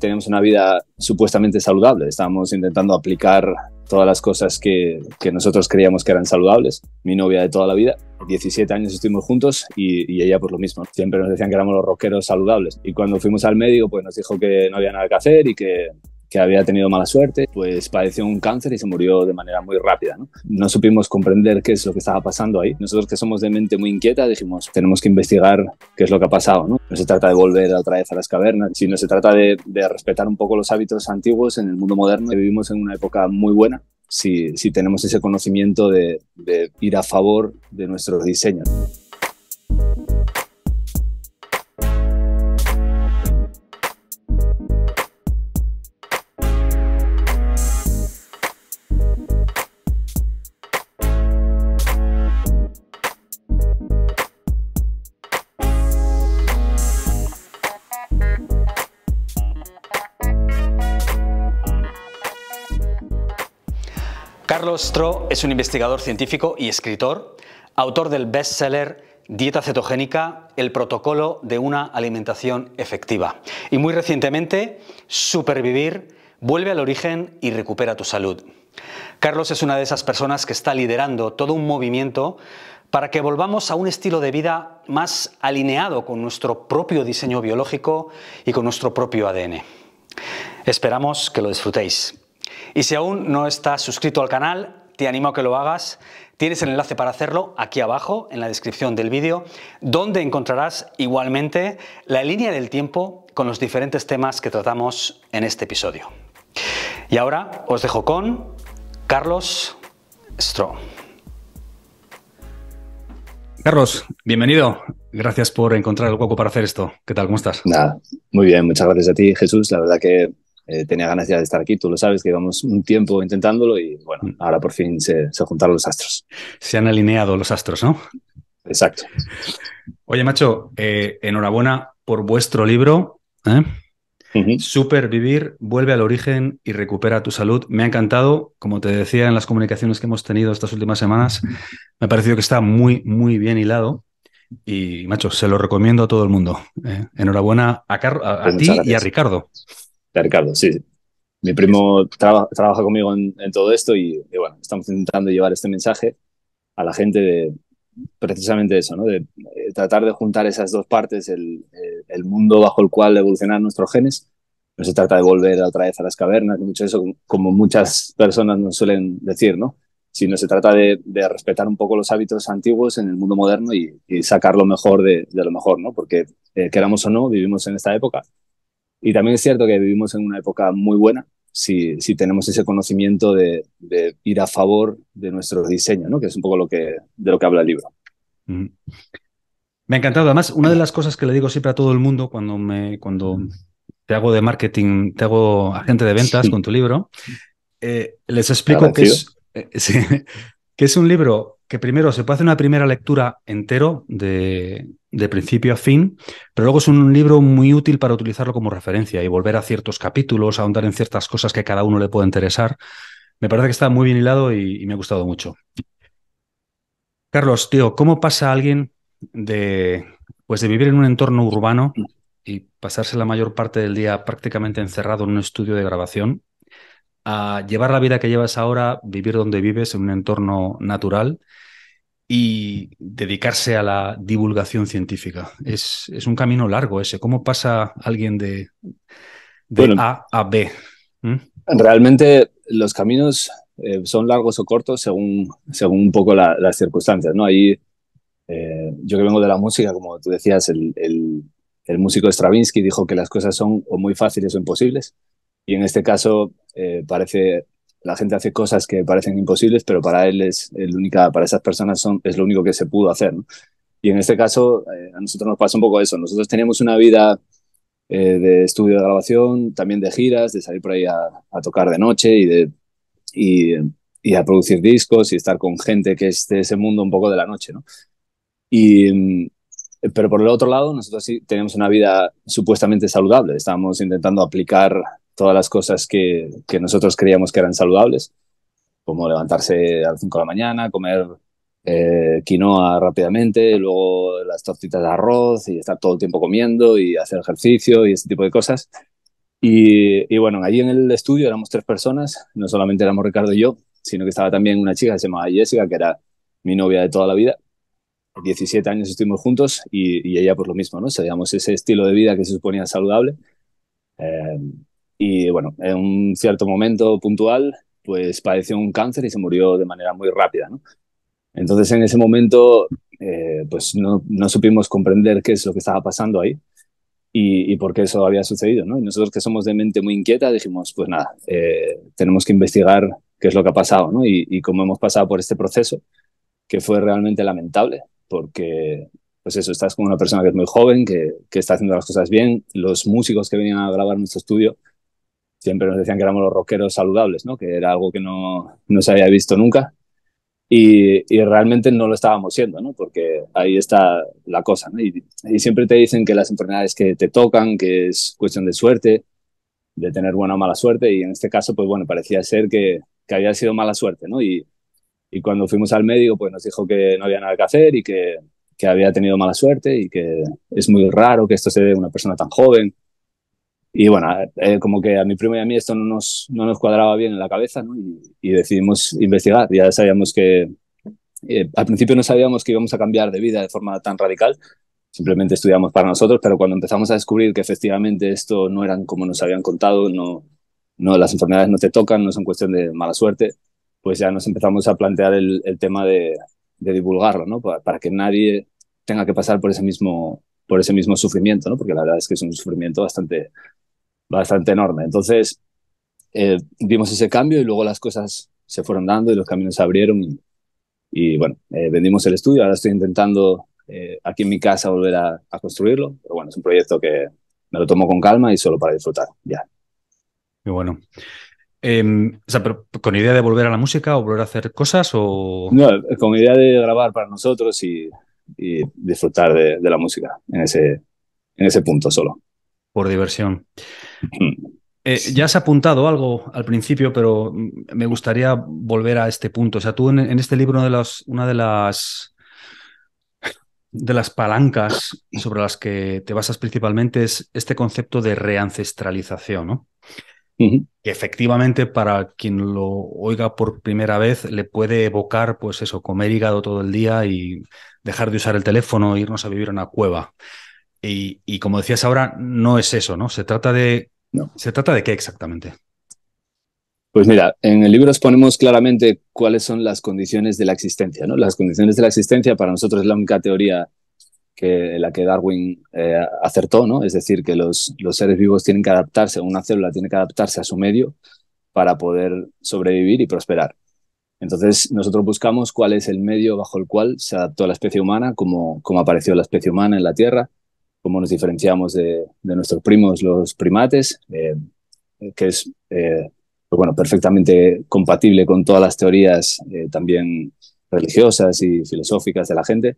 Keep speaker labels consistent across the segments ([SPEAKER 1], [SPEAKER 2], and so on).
[SPEAKER 1] tenemos una vida supuestamente saludable. Estábamos intentando aplicar todas las cosas que, nosotros creíamos que eran saludables. Mi novia de toda la vida, 17 años estuvimos juntos y, ella por lo mismo. Siempre nos decían que éramos los rockeros saludables. Y cuando fuimos al médico, pues nos dijo que no había nada que hacer y que que había tenido mala suerte, pues padeció un cáncer y se murió de manera muy rápida. ¿no? supimos comprender qué es lo que estaba pasando ahí. Nosotros que somos de mente muy inquieta dijimos, tenemos que investigar qué es lo que ha pasado. No, se trata de volver otra vez a las cavernas, sino se trata de, respetar un poco los hábitos antiguos en el mundo moderno. Vivimos en una época muy buena si, tenemos ese conocimiento de, ir a favor de nuestros diseños.
[SPEAKER 2] Carlos es un investigador científico y escritor, autor del bestseller Dieta cetogénica, el protocolo de una alimentación efectiva. Y muy recientemente, Supervivir, vuelve al origen y recupera tu salud. Carlos es una de esas personas que está liderando todo un movimiento para que volvamos a un estilo de vida más alineado con nuestro propio diseño biológico y con nuestro propio ADN. Esperamos que lo disfrutéis. Y si aún no estás suscrito al canal, te animo a que lo hagas. Tienes el enlace para hacerlo aquí abajo, en la descripción del vídeo, donde encontrarás igualmente la línea del tiempo con los diferentes temas que tratamos en este episodio. Y ahora os dejo con Carlos
[SPEAKER 1] Stroh. Carlos, bienvenido.
[SPEAKER 2] Gracias por encontrar el hueco para hacer esto. ¿Qué tal? ¿Cómo estás? Nada,
[SPEAKER 1] muy bien. Muchas gracias a ti, Jesús. La verdad que eh, tenía ganas ya de estar aquí, tú lo sabes, que llevamos un tiempo intentándolo y bueno, mm. ahora por fin se, juntaron los astros.
[SPEAKER 2] Se han alineado los astros, ¿no? Exacto. Oye, macho, eh, enhorabuena por vuestro libro. ¿eh? Supervivir, vuelve al origen y recupera tu salud. Me ha encantado, como te decía en las comunicaciones que hemos tenido estas últimas semanas, me ha parecido que está muy, muy bien hilado. Y, macho, se lo recomiendo a todo el mundo. Enhorabuena
[SPEAKER 1] a pues ti y a Ricardo de Ricardo, sí. Mi primo trabaja conmigo en, todo esto y, bueno, estamos intentando llevar este mensaje a la gente de precisamente eso, ¿no? De eh, tratar de juntar esas dos partes, el, mundo bajo el cual evolucionan nuestros genes. No se trata de volver otra vez a las cavernas, mucho eso, como muchas personas nos suelen decir, ¿no? sino se trata de, respetar un poco los hábitos antiguos en el mundo moderno y, sacar lo mejor de, lo mejor, ¿no? Porque eh, queramos o no, vivimos en esta época y también es cierto que vivimos en una época muy buena, si, si tenemos ese conocimiento de, ir a favor de nuestro diseño, ¿no? que es un poco lo que, de lo que habla el libro. Mm.
[SPEAKER 2] Me ha encantado. Además, una de las cosas que le digo siempre a todo el mundo cuando, me, cuando te hago de marketing, te hago agente de ventas con tu libro, eh, les explico que es, eh, que es un libro que primero se puede hacer una primera lectura entero de, de principio a fin, pero luego es un libro muy útil para utilizarlo como referencia y volver a ciertos capítulos, ahondar en ciertas cosas que a cada uno le pueda interesar. Me parece que está muy bien hilado y, me ha gustado mucho. Carlos, tío, ¿cómo pasa a alguien de, pues de vivir en un entorno urbano y pasarse la mayor parte del día prácticamente encerrado en un estudio de grabación a llevar la vida que llevas ahora, vivir donde vives, en un entorno natural y dedicarse a la divulgación científica. Es, es, un camino largo ese. ¿Cómo pasa alguien de, de A a B? ¿Mm?
[SPEAKER 1] Realmente los caminos eh, son largos o cortos según, según un poco las circunstancias. ¿no? Ahí, eh, yo que vengo de la música, como tú decías, el, el, músico Stravinsky dijo que las cosas son o muy fáciles o imposibles. Y en este caso eh, parece la gente hace cosas que parecen imposibles, pero para él es el única, para esas personas son, es lo único que se pudo hacer. Y en este caso, eh, a nosotros nos pasa un poco eso. Nosotros tenemos una vida eh, de estudio de grabación, también de giras, de salir por ahí a, tocar de noche y, de, y, a producir discos y estar con gente que es de ese mundo un poco de la noche. Y, pero por el otro lado, nosotros sí tenemos una vida supuestamente saludable. Estábamos intentando aplicar todas las cosas que, nosotros creíamos que eran saludables, como levantarse a las 5 de la mañana, comer eh, quinoa rápidamente, luego las tortitas de arroz y estar todo el tiempo comiendo y hacer ejercicio y ese tipo de cosas. Y, bueno, allí en el estudio éramos tres personas, no solamente éramos Ricardo y yo, sino que estaba también una chica que se llamaba Jessica, que era mi novia de toda la vida. 17 años estuvimos juntos y, ella por lo mismo, ¿no? digamos, ese estilo de vida que se suponía saludable. Eh, y bueno, en un cierto momento puntual, pues padeció un cáncer y se murió de manera muy rápida, ¿no? Entonces en ese momento, eh, pues no, no, supimos comprender qué es lo que estaba pasando ahí y, y, por qué eso había sucedido, ¿no? Y nosotros que somos de mente muy inquieta dijimos, pues nada, eh, tenemos que investigar qué es lo que ha pasado, ¿no? Y, y cómo hemos pasado por este proceso, que fue realmente lamentable, porque pues eso, estás con una persona que es muy joven, que, que, está haciendo las cosas bien. Los músicos que venían a grabar nuestro estudio siempre nos decían que éramos los rockeros saludables, ¿no? que era algo que no, no se había visto nunca. Y, realmente no lo estábamos siendo, ¿no? porque ahí está la cosa. Y, siempre te dicen que las enfermedades que te tocan, que es cuestión de suerte, de tener buena o mala suerte, y en este caso, pues bueno, parecía ser que, había sido mala suerte. ¿no? Y, cuando fuimos al médico, pues nos dijo que no había nada que hacer y que, que había tenido mala suerte y que es muy raro que esto se dé a una persona tan joven y bueno, eh, como que a mi primo y a mí esto no nos, no nos cuadraba bien en la cabeza, ¿no? Y, decidimos investigar. Ya sabíamos que, eh, al principio no sabíamos que íbamos a cambiar de vida de forma tan radical, simplemente estudiamos para nosotros, pero cuando empezamos a descubrir que efectivamente esto no eran como nos habían contado, no, no, las enfermedades no te tocan, no son cuestión de mala suerte, pues ya nos empezamos a plantear el, tema de, divulgarlo, ¿no? para, que nadie tenga que pasar por ese mismo por ese mismo sufrimiento, ¿no? Porque la verdad es que es un sufrimiento bastante, bastante enorme. Entonces, eh, vimos ese cambio y luego las cosas se fueron dando y los caminos se abrieron. Y, bueno, eh, vendimos el estudio. Ahora estoy intentando eh, aquí en mi casa volver a, a, construirlo. Pero bueno, es un proyecto que me lo tomo con calma y solo para disfrutar. Ya.
[SPEAKER 2] Muy bueno. Em, o sea, pero ¿con idea de volver a la música o volver a hacer cosas? O...
[SPEAKER 1] No, con idea de grabar para nosotros y y disfrutar de, la música en ese, en ese punto solo. Por diversión.
[SPEAKER 2] Eh, ya has apuntado algo al principio, pero me gustaría volver a este punto. O sea, tú en, este libro una de las, una de las de las palancas sobre las que te basas principalmente es este concepto de reancestralización, ¿no? que efectivamente para quien lo oiga por primera vez le puede evocar pues eso, comer hígado todo el día y dejar de usar el teléfono e irnos a vivir a una cueva. Y, como decías ahora, no es eso, ¿no? Se trata de. ¿Se trata
[SPEAKER 1] de qué exactamente? Pues mira, en el libro exponemos claramente cuáles son las condiciones de la existencia, ¿no? Las condiciones de la existencia para nosotros es la única teoría la que Darwin eh, acertó, ¿no? Es decir, que los, seres vivos tienen que adaptarse, una célula tiene que adaptarse a su medio para poder sobrevivir y prosperar. Entonces, nosotros buscamos cuál es el medio bajo el cual se adaptó la especie humana, cómo, apareció la especie humana en la Tierra, cómo nos diferenciamos de, nuestros primos, los primates, eh, que es eh, pues bueno, perfectamente compatible con todas las teorías también religiosas y filosóficas de la gente.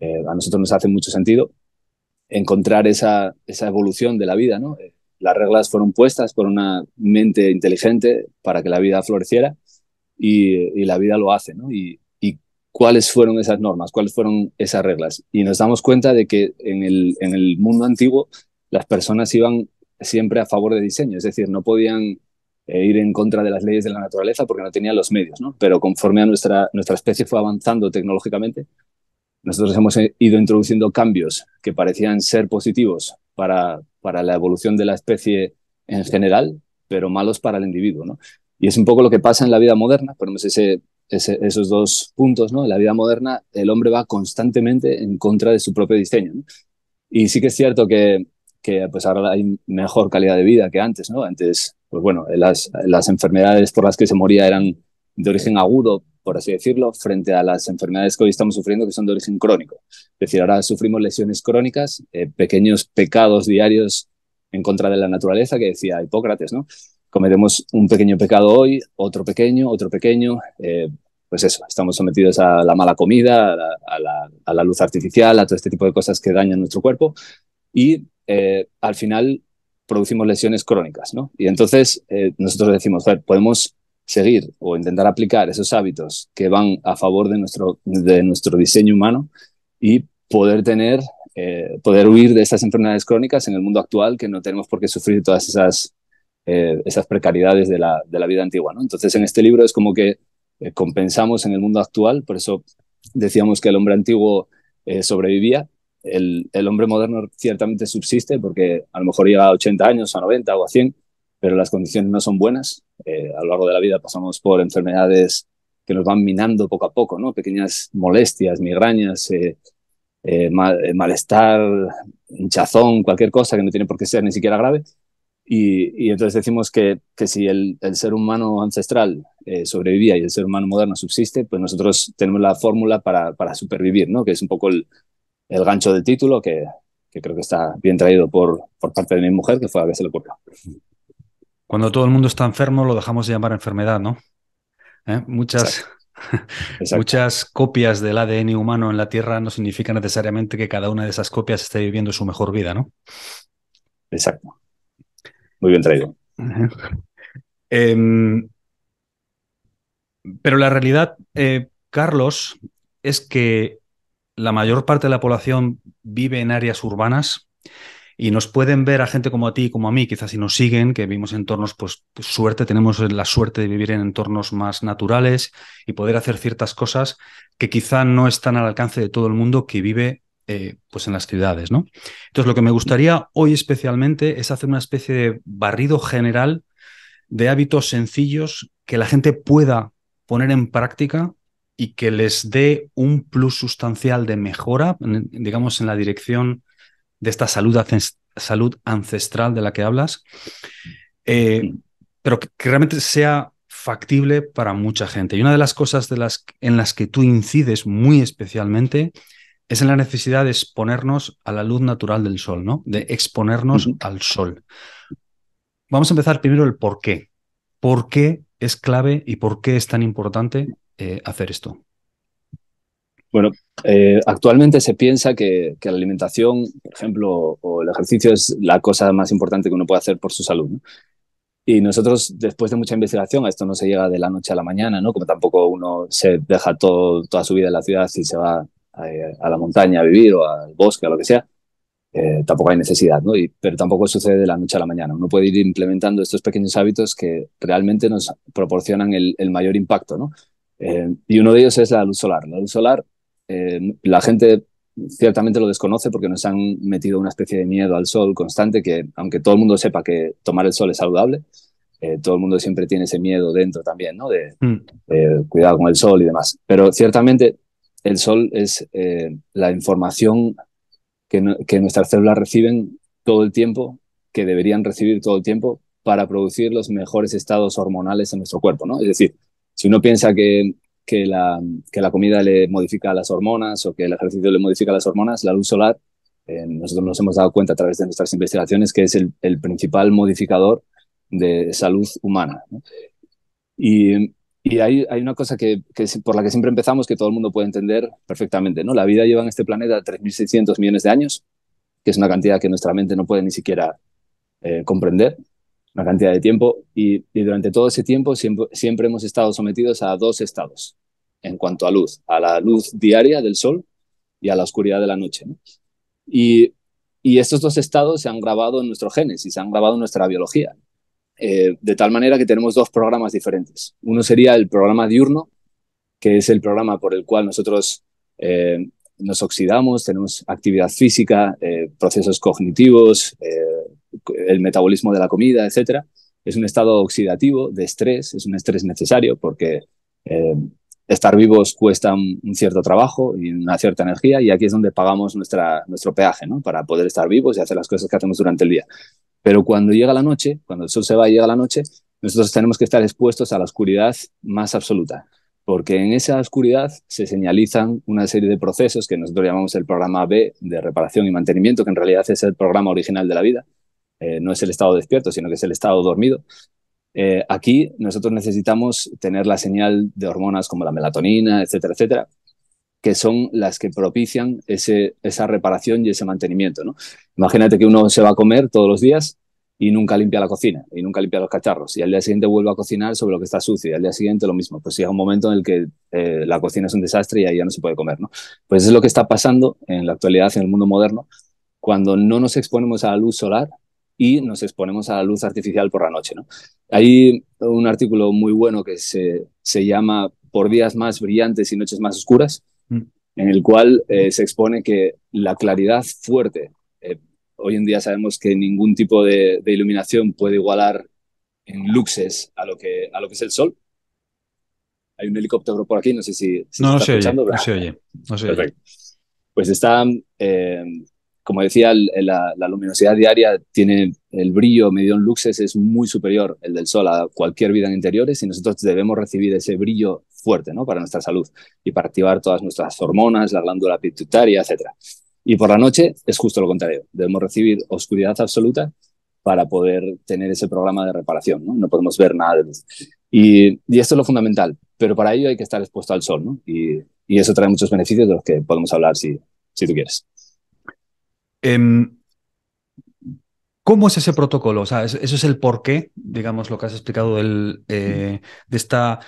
[SPEAKER 1] Eh, a nosotros nos hace mucho sentido encontrar esa, evolución de la vida, ¿no? Eh, las reglas fueron puestas por una mente inteligente para que la vida floreciera y, la vida lo hace, Y, cuáles fueron esas normas, cuáles fueron esas reglas. Y nos damos cuenta de que en el, mundo antiguo las personas iban siempre a favor de diseño, es decir, no podían eh, ir en contra de las leyes de la naturaleza porque no tenían los medios, Pero conforme a nuestra, nuestra especie fue avanzando tecnológicamente, nosotros hemos eh, ido introduciendo cambios que parecían ser positivos para, para la evolución de la especie en general, pero malos para el individuo. ¿no? Y es un poco lo que pasa en la vida moderna, ponemos ese, ese, esos dos puntos. ¿no? En la vida moderna el hombre va constantemente en contra de su propio diseño. Y sí que es cierto que, que pues ahora hay mejor calidad de vida que antes. ¿no? Antes, pues bueno, las, las enfermedades por las que se moría eran de origen agudo, por así decirlo, frente a las enfermedades que hoy estamos sufriendo que son de origen crónico. Es decir, ahora sufrimos lesiones crónicas, eh, pequeños pecados diarios en contra de la naturaleza que decía Hipócrates, ¿no? Cometemos un pequeño pecado hoy, otro pequeño, otro pequeño, eh, pues eso, estamos sometidos a la mala comida, a la, luz artificial, a todo este tipo de cosas que dañan nuestro cuerpo y eh, al final producimos lesiones crónicas, ¿no? Y entonces nosotros decimos, a ver, podemos seguir o intentar aplicar esos hábitos que van a favor de nuestro, de nuestro diseño humano y poder tener, eh, poder huir de esas enfermedades crónicas en el mundo actual que no tenemos por qué sufrir todas esas, eh, esas precariedades de la, vida antigua. ¿no? Entonces en este libro es como que eh, compensamos en el mundo actual, por eso decíamos que el hombre antiguo sobrevivía. El, el hombre moderno ciertamente subsiste porque a lo mejor llega a 80 años, a 90 o a 100, pero las condiciones no son buenas. Eh, a lo largo de la vida pasamos por enfermedades que nos van minando poco a poco, ¿no? Pequeñas molestias, migrañas, eh, eh, malestar, hinchazón, cualquier cosa que no tiene por qué ser ni siquiera grave. Y, entonces decimos que, que si el, ser humano ancestral sobrevivía y el ser humano moderno subsiste, pues nosotros tenemos la fórmula para, para supervivir, ¿no? Que es un poco el, gancho de título, que, creo que está bien traído por, por parte de mi mujer, que fue a la que se ocurrió
[SPEAKER 2] cuando todo el mundo está enfermo lo dejamos de llamar enfermedad, ¿no? ¿Eh? Muchas, muchas copias del ADN humano en la Tierra no significa necesariamente que cada una de esas copias esté viviendo su mejor vida, ¿no? Exacto. Muy bien traído. Em, pero la realidad, eh, Carlos, es que la mayor parte de la población vive en áreas urbanas y nos pueden ver a gente como a ti, como a mí, quizás si nos siguen, que vivimos en entornos, pues, pues suerte, tenemos la suerte de vivir en entornos más naturales y poder hacer ciertas cosas que quizá no están al alcance de todo el mundo que vive eh, pues en las ciudades, ¿no? Entonces, lo que me gustaría hoy especialmente es hacer una especie de barrido general de hábitos sencillos que la gente pueda poner en práctica y que les dé un plus sustancial de mejora, digamos, en la dirección de esta salud, ancestral de la que hablas, eh, pero que, realmente sea factible para mucha gente. Y una de las cosas en las que tú incides muy especialmente es en la necesidad de exponernos a la luz natural del sol, ¿no? De exponernos al sol. Vamos a empezar primero el por qué. ¿Por qué es clave y por qué es tan importante
[SPEAKER 1] eh, hacer esto? Bueno, eh, actualmente se piensa que, la alimentación, por ejemplo, o el ejercicio es la cosa más importante que uno puede hacer por su salud. Y nosotros, después de mucha investigación, esto no se llega de la noche a la mañana, ¿no? Como tampoco uno se deja toda su vida en la ciudad y se va eh, a, la montaña a vivir o al bosque, a lo que sea. Eh, tampoco hay necesidad, ¿no? pero tampoco sucede de la noche a la mañana. Uno puede ir implementando estos pequeños hábitos que realmente nos proporcionan el, mayor impacto, ¿no? y uno de ellos es la luz solar. La luz solar eh, la gente ciertamente lo desconoce porque nos han metido una especie de miedo al sol constante que, aunque todo el mundo sepa que tomar el sol es saludable, eh, todo el mundo siempre tiene ese miedo dentro también, ¿no? De, mm. eh, cuidado con el sol y demás. Pero ciertamente el sol es la información que, que, nuestras células reciben todo el tiempo, que deberían recibir todo el tiempo para producir los mejores estados hormonales en nuestro cuerpo, ¿no? Es decir, si uno piensa que que la, la comida le modifica las hormonas o que el ejercicio le modifica las hormonas, la luz solar, eh, nosotros nos hemos dado cuenta a través de nuestras investigaciones que es el, principal modificador de salud humana. Y, hay, una cosa por la que siempre empezamos que todo el mundo puede entender perfectamente. ¿no? La vida lleva en este planeta 3.600 millones de años, que es una cantidad que nuestra mente no puede ni siquiera eh, comprender una cantidad de tiempo y, durante todo ese tiempo siempre, hemos estado sometidos a dos estados en cuanto a luz, a la luz diaria del sol y a la oscuridad de la noche. Y, estos dos estados se han grabado en nuestro genes y se han grabado en nuestra biología, eh, de tal manera que tenemos dos programas diferentes. Uno sería el programa diurno, que es el programa por el cual nosotros eh, nos oxidamos, tenemos actividad física, eh, procesos cognitivos, el metabolismo de la comida, etcétera. Es un estado oxidativo de estrés, es un estrés necesario porque eh, estar vivos cuesta un, cierto trabajo y una cierta energía y aquí es donde pagamos nuestra, nuestro peaje, ¿no? Para poder estar vivos y hacer las cosas que hacemos durante el día. Pero cuando llega la noche, cuando el sol se va y llega la noche, nosotros tenemos que estar expuestos a la oscuridad más absoluta, porque en esa oscuridad se señalizan una serie de procesos que nosotros llamamos el programa B de reparación y mantenimiento, que en realidad es el programa original de la vida, eh, no es el estado despierto, sino que es el estado dormido. Eh, aquí nosotros necesitamos tener la señal de hormonas como la melatonina, etcétera, etcétera, que son las que propician esa reparación y ese mantenimiento. ¿no? Imagínate que uno se va a comer todos los días y nunca limpia la cocina y nunca limpia los cacharros y al día siguiente vuelve a cocinar sobre lo que está sucio y al día siguiente lo mismo. Pues llega un momento en el que eh, la cocina es un desastre y ahí ya no se puede comer. ¿no? Pues es lo que está pasando en la actualidad en el mundo moderno cuando no nos exponemos a la luz solar y nos exponemos a la luz artificial por la noche. ¿no? Hay un artículo muy bueno que se, se llama Por días más brillantes y noches más oscuras, mm. en el cual eh, se expone que la claridad fuerte, eh, hoy en día sabemos que ningún tipo de, iluminación puede igualar en luxes a lo que, a lo que es el sol. Hay un helicóptero por aquí, no sé si, está escuchando. no se oye, Pues está eh, como decía, la, luminosidad diaria tiene el brillo medido en luxes es muy superior el del sol a cualquier vida en interiores y nosotros debemos recibir ese brillo fuerte ¿no? para nuestra salud y para activar todas nuestras hormonas, la glándula pituitaria, etc. Y por la noche es justo lo contrario, debemos recibir oscuridad absoluta para poder tener ese programa de reparación, no, no podemos ver nada de Y, esto es lo fundamental, pero para ello hay que estar expuesto al sol ¿no? y, y eso trae muchos beneficios de los que podemos hablar si, si tú quieres.
[SPEAKER 2] Em, ¿Cómo es ese protocolo? O sea, eso es el porqué, digamos, lo que has explicado eh, de esta.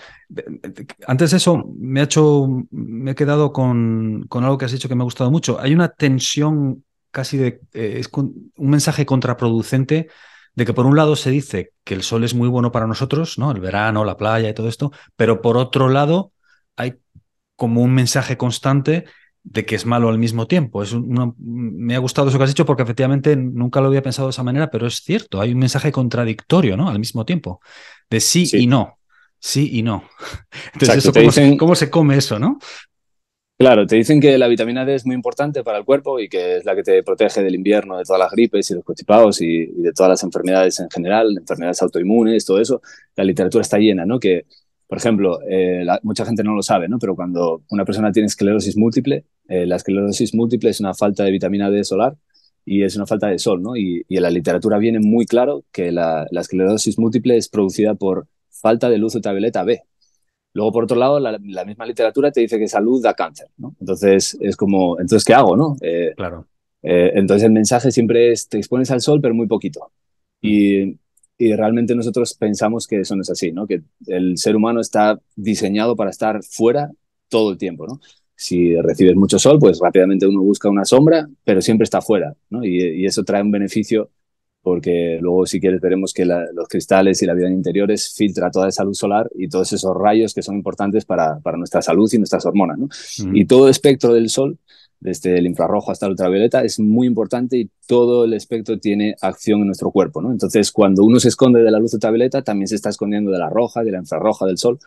[SPEAKER 2] antes de eso, me, ha hecho, me he quedado con, algo que has dicho que me ha gustado mucho. Hay una tensión casi de. Eh, es un mensaje contraproducente de que por un lado se dice que el sol es muy bueno para nosotros, ¿no? El verano, la playa y todo esto, pero por otro lado hay como un mensaje constante de que es malo al mismo tiempo. Es me ha gustado eso que has dicho porque efectivamente nunca lo había pensado de esa manera, pero es cierto, hay un mensaje contradictorio, ¿no? Al mismo tiempo, de sí, y no, sí y no.
[SPEAKER 1] Entonces, eso,
[SPEAKER 2] ¿cómo, se, come eso, no?
[SPEAKER 1] Claro, te dicen que la vitamina D es muy importante para el cuerpo y que es la que te protege del invierno, de todas las gripes y los constipados y, de todas las enfermedades en general, enfermedades autoinmunes, todo eso. La literatura está llena, ¿no? Que, por ejemplo, eh, mucha gente no lo sabe, ¿no? pero cuando una persona tiene esclerosis múltiple, eh, la esclerosis múltiple es una falta de vitamina D solar y es una falta de sol. ¿no? Y, en la literatura viene muy claro que la, esclerosis múltiple es producida por falta de luz ultravioleta B. Luego, por otro lado, la, misma literatura te dice que esa luz da cáncer. ¿no? Entonces, es como, entonces, ¿qué hago? No? Eh, claro. entonces, el mensaje siempre es, te expones al sol, pero muy poquito. Y y realmente nosotros pensamos que eso no es así, ¿no? Que el ser humano está diseñado para estar fuera todo el tiempo, ¿no? Si recibes mucho sol, pues rápidamente uno busca una sombra, pero siempre está fuera, ¿no? Y, y eso trae un beneficio porque luego si quieres veremos que los cristales y la vida en interiores filtra toda esa luz solar y todos esos rayos que son importantes para, para nuestra salud y nuestras hormonas. ¿no? Y todo el espectro del sol, desde el infrarrojo hasta el ultravioleta, es muy importante y todo el espectro tiene acción en nuestro cuerpo. ¿no? Entonces, cuando uno se esconde de la luz ultravioleta, también se está escondiendo de la roja, de la infrarroja, del sol.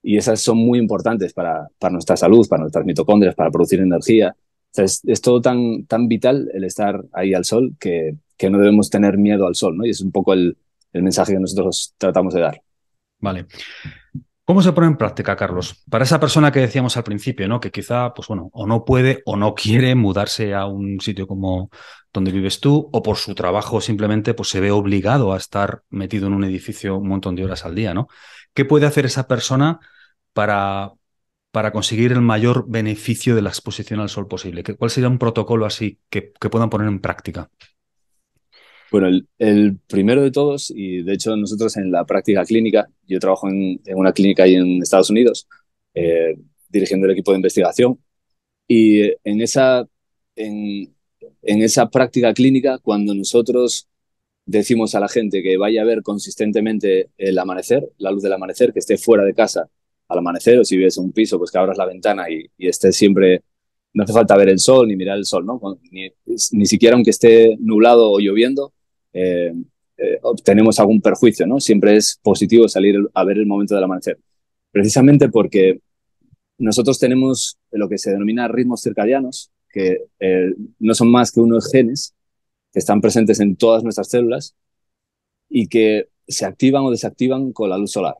[SPEAKER 1] Y esas son muy importantes para, para nuestra salud, para nuestras mitocondrias, para producir energía. Entonces, es, es, todo tan, tan vital el estar ahí al sol que, que no debemos tener miedo al sol, ¿no? Y es un poco el, mensaje que nosotros tratamos de dar.
[SPEAKER 2] Vale. ¿Cómo se pone en práctica, Carlos? Para esa persona que decíamos al principio, ¿no? Que quizá, pues bueno, o no puede o no quiere mudarse a un sitio como donde vives tú, o por su trabajo simplemente pues, se ve obligado a estar metido en un edificio un montón de horas al día, ¿no? ¿Qué puede hacer esa persona para, para conseguir el mayor beneficio de la exposición al sol posible? ¿Cuál sería un protocolo así que, que puedan poner en práctica?
[SPEAKER 1] Bueno, el, primero de todos, y de hecho nosotros en la práctica clínica, yo trabajo en, una clínica ahí en Estados Unidos, eh, dirigiendo el equipo de investigación, y en esa, en, esa práctica clínica, cuando nosotros decimos a la gente que vaya a ver consistentemente el amanecer, la luz del amanecer, que esté fuera de casa al amanecer, o si vives en un piso, pues que abras la ventana y, y esté siempre no hace falta ver el sol ni mirar el sol, ¿no? Ni, ni, siquiera aunque esté nublado o lloviendo, eh, eh, obtenemos algún perjuicio, ¿no? Siempre es positivo salir a ver el momento del amanecer. Precisamente porque nosotros tenemos lo que se denomina ritmos circadianos, que eh, no son más que unos genes que están presentes en todas nuestras células y que se activan o desactivan con la luz solar.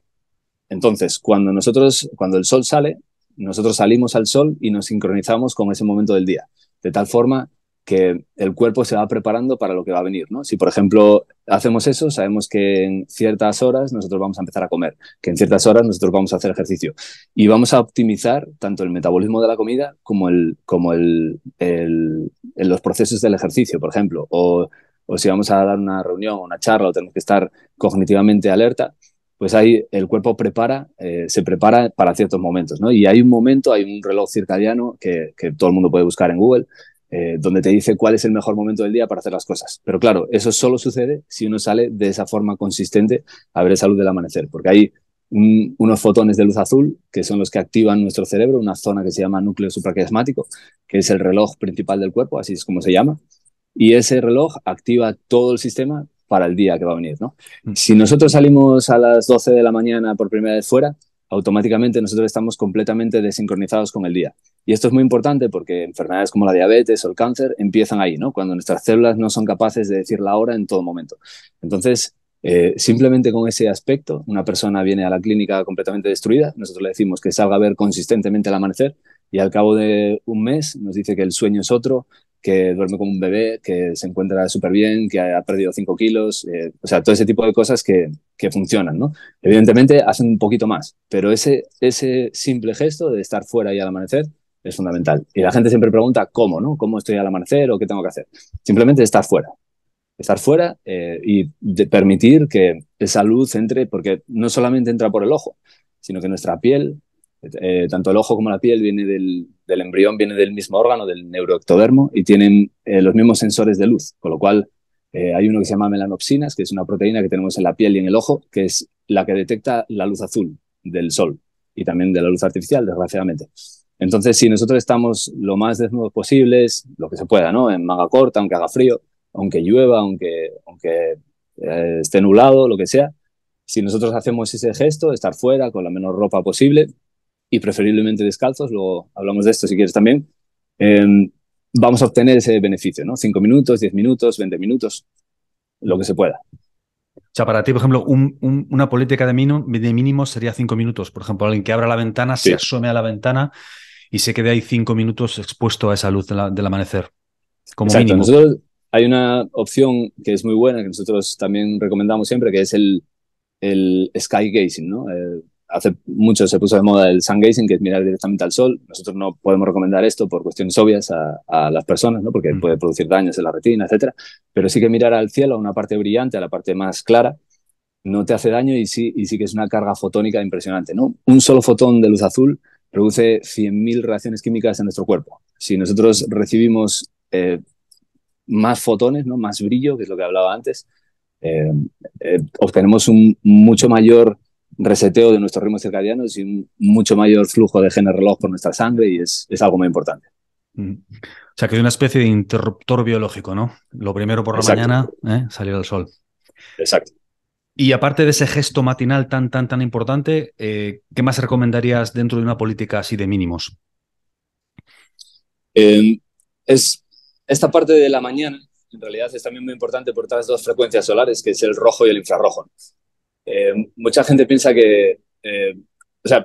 [SPEAKER 1] Entonces, cuando nosotros, cuando el sol sale, nosotros salimos al sol y nos sincronizamos con ese momento del día, de tal forma que el cuerpo se va preparando para lo que va a venir, ¿no? Si, por ejemplo, hacemos eso, sabemos que en ciertas horas nosotros vamos a empezar a comer, que en ciertas horas nosotros vamos a hacer ejercicio y vamos a optimizar tanto el metabolismo de la comida como, el, como el, el, los procesos del ejercicio, por ejemplo, o, si vamos a dar una reunión, una charla, o tenemos que estar cognitivamente alerta, pues ahí el cuerpo prepara, eh, se prepara para ciertos momentos, ¿no? Y hay un momento, hay un reloj circadiano que, que todo el mundo puede buscar en Google, eh, donde te dice cuál es el mejor momento del día para hacer las cosas. Pero claro, eso solo sucede si uno sale de esa forma consistente a ver esa luz del amanecer, porque hay unos fotones de luz azul que son los que activan nuestro cerebro, una zona que se llama núcleo supraquiasmático, que es el reloj principal del cuerpo, así es como se llama, y ese reloj activa todo el sistema para el día que va a venir, ¿no? Mm. Si nosotros salimos a las 12 de la mañana por primera vez fuera, automáticamente nosotros estamos completamente desincronizados con el día. Y esto es muy importante porque enfermedades como la diabetes o el cáncer empiezan ahí, ¿no? Cuando nuestras células no son capaces de decir la hora en todo momento. Entonces, eh, simplemente con ese aspecto, una persona viene a la clínica completamente destruida, nosotros le decimos que salga a ver consistentemente el amanecer y al cabo de un mes nos dice que el sueño es otro, que duerme como un bebé, que se encuentra súper bien, que ha perdido 5 kilos, eh, o sea, todo ese tipo de cosas que, funcionan, ¿no? Evidentemente hacen un poquito más, pero ese, ese simple gesto de estar fuera y al amanecer es fundamental. Y la gente siempre pregunta cómo, ¿no? ¿Cómo estoy al amanecer o qué tengo que hacer? Simplemente estar fuera. Estar fuera eh, y permitir que esa luz entre, porque no solamente entra por el ojo, sino que nuestra piel eh, tanto el ojo como la piel viene del, embrión, viene del mismo órgano, del neuroectodermo, y tienen eh, los mismos sensores de luz, con lo cual eh, hay uno que se llama melanopsinas, que es una proteína que tenemos en la piel y en el ojo, que es la que detecta la luz azul del sol y también de la luz artificial, desgraciadamente. Entonces, si nosotros estamos lo más desnudos posibles, lo que se pueda, ¿no? En manga corta, aunque haga frío, aunque llueva, aunque, aunque esté nublado, lo que sea, si nosotros hacemos ese gesto, estar fuera con la menor ropa posible, y preferiblemente descalzos, luego hablamos de esto si quieres también, em, vamos a obtener ese beneficio, ¿no? 5 minutos, 10 minutos, 20 minutos, lo que se pueda.
[SPEAKER 2] O sea, para ti, por ejemplo, una política de mínimo, de mínimo sería 5 minutos. Por ejemplo, alguien que abra la ventana, se asome a la ventana y se quede ahí 5 minutos expuesto a esa luz del amanecer. Como mínimo.
[SPEAKER 1] hay una opción que es muy buena, que nosotros también recomendamos siempre, que es el, el sky gazing, ¿no? hace mucho se puso de moda el sun que es mirar directamente al sol. Nosotros no podemos recomendar esto por cuestiones obvias a, las personas, ¿no? porque mm. puede producir daños en la retina, etc. Pero sí que mirar al cielo, a una parte brillante, a la parte más clara, no te hace daño y sí, y sí que es una carga fotónica impresionante. ¿no? Un solo fotón de luz azul produce 100.000 reacciones químicas en nuestro cuerpo. Si nosotros recibimos eh, más fotones, ¿no? más brillo, que es lo que hablaba antes, eh, eh, obtenemos un mucho mayor reseteo de nuestros ritmos circadianos y un mucho mayor flujo de genes reloj por nuestra sangre y es, algo muy importante.
[SPEAKER 2] Mm. O sea, que hay una especie de interruptor biológico, ¿no? Lo primero por la mañana, ¿eh?
[SPEAKER 1] salir al sol. Exacto. Y aparte de
[SPEAKER 2] ese gesto matinal tan, tan, tan importante, eh, ¿qué más recomendarías dentro de una política así de mínimos?
[SPEAKER 1] Em, es, esta parte de la mañana, en realidad, es también muy importante por otras dos frecuencias solares, que es el rojo y el infrarrojo. Eh, mucha gente piensa que, eh, o sea,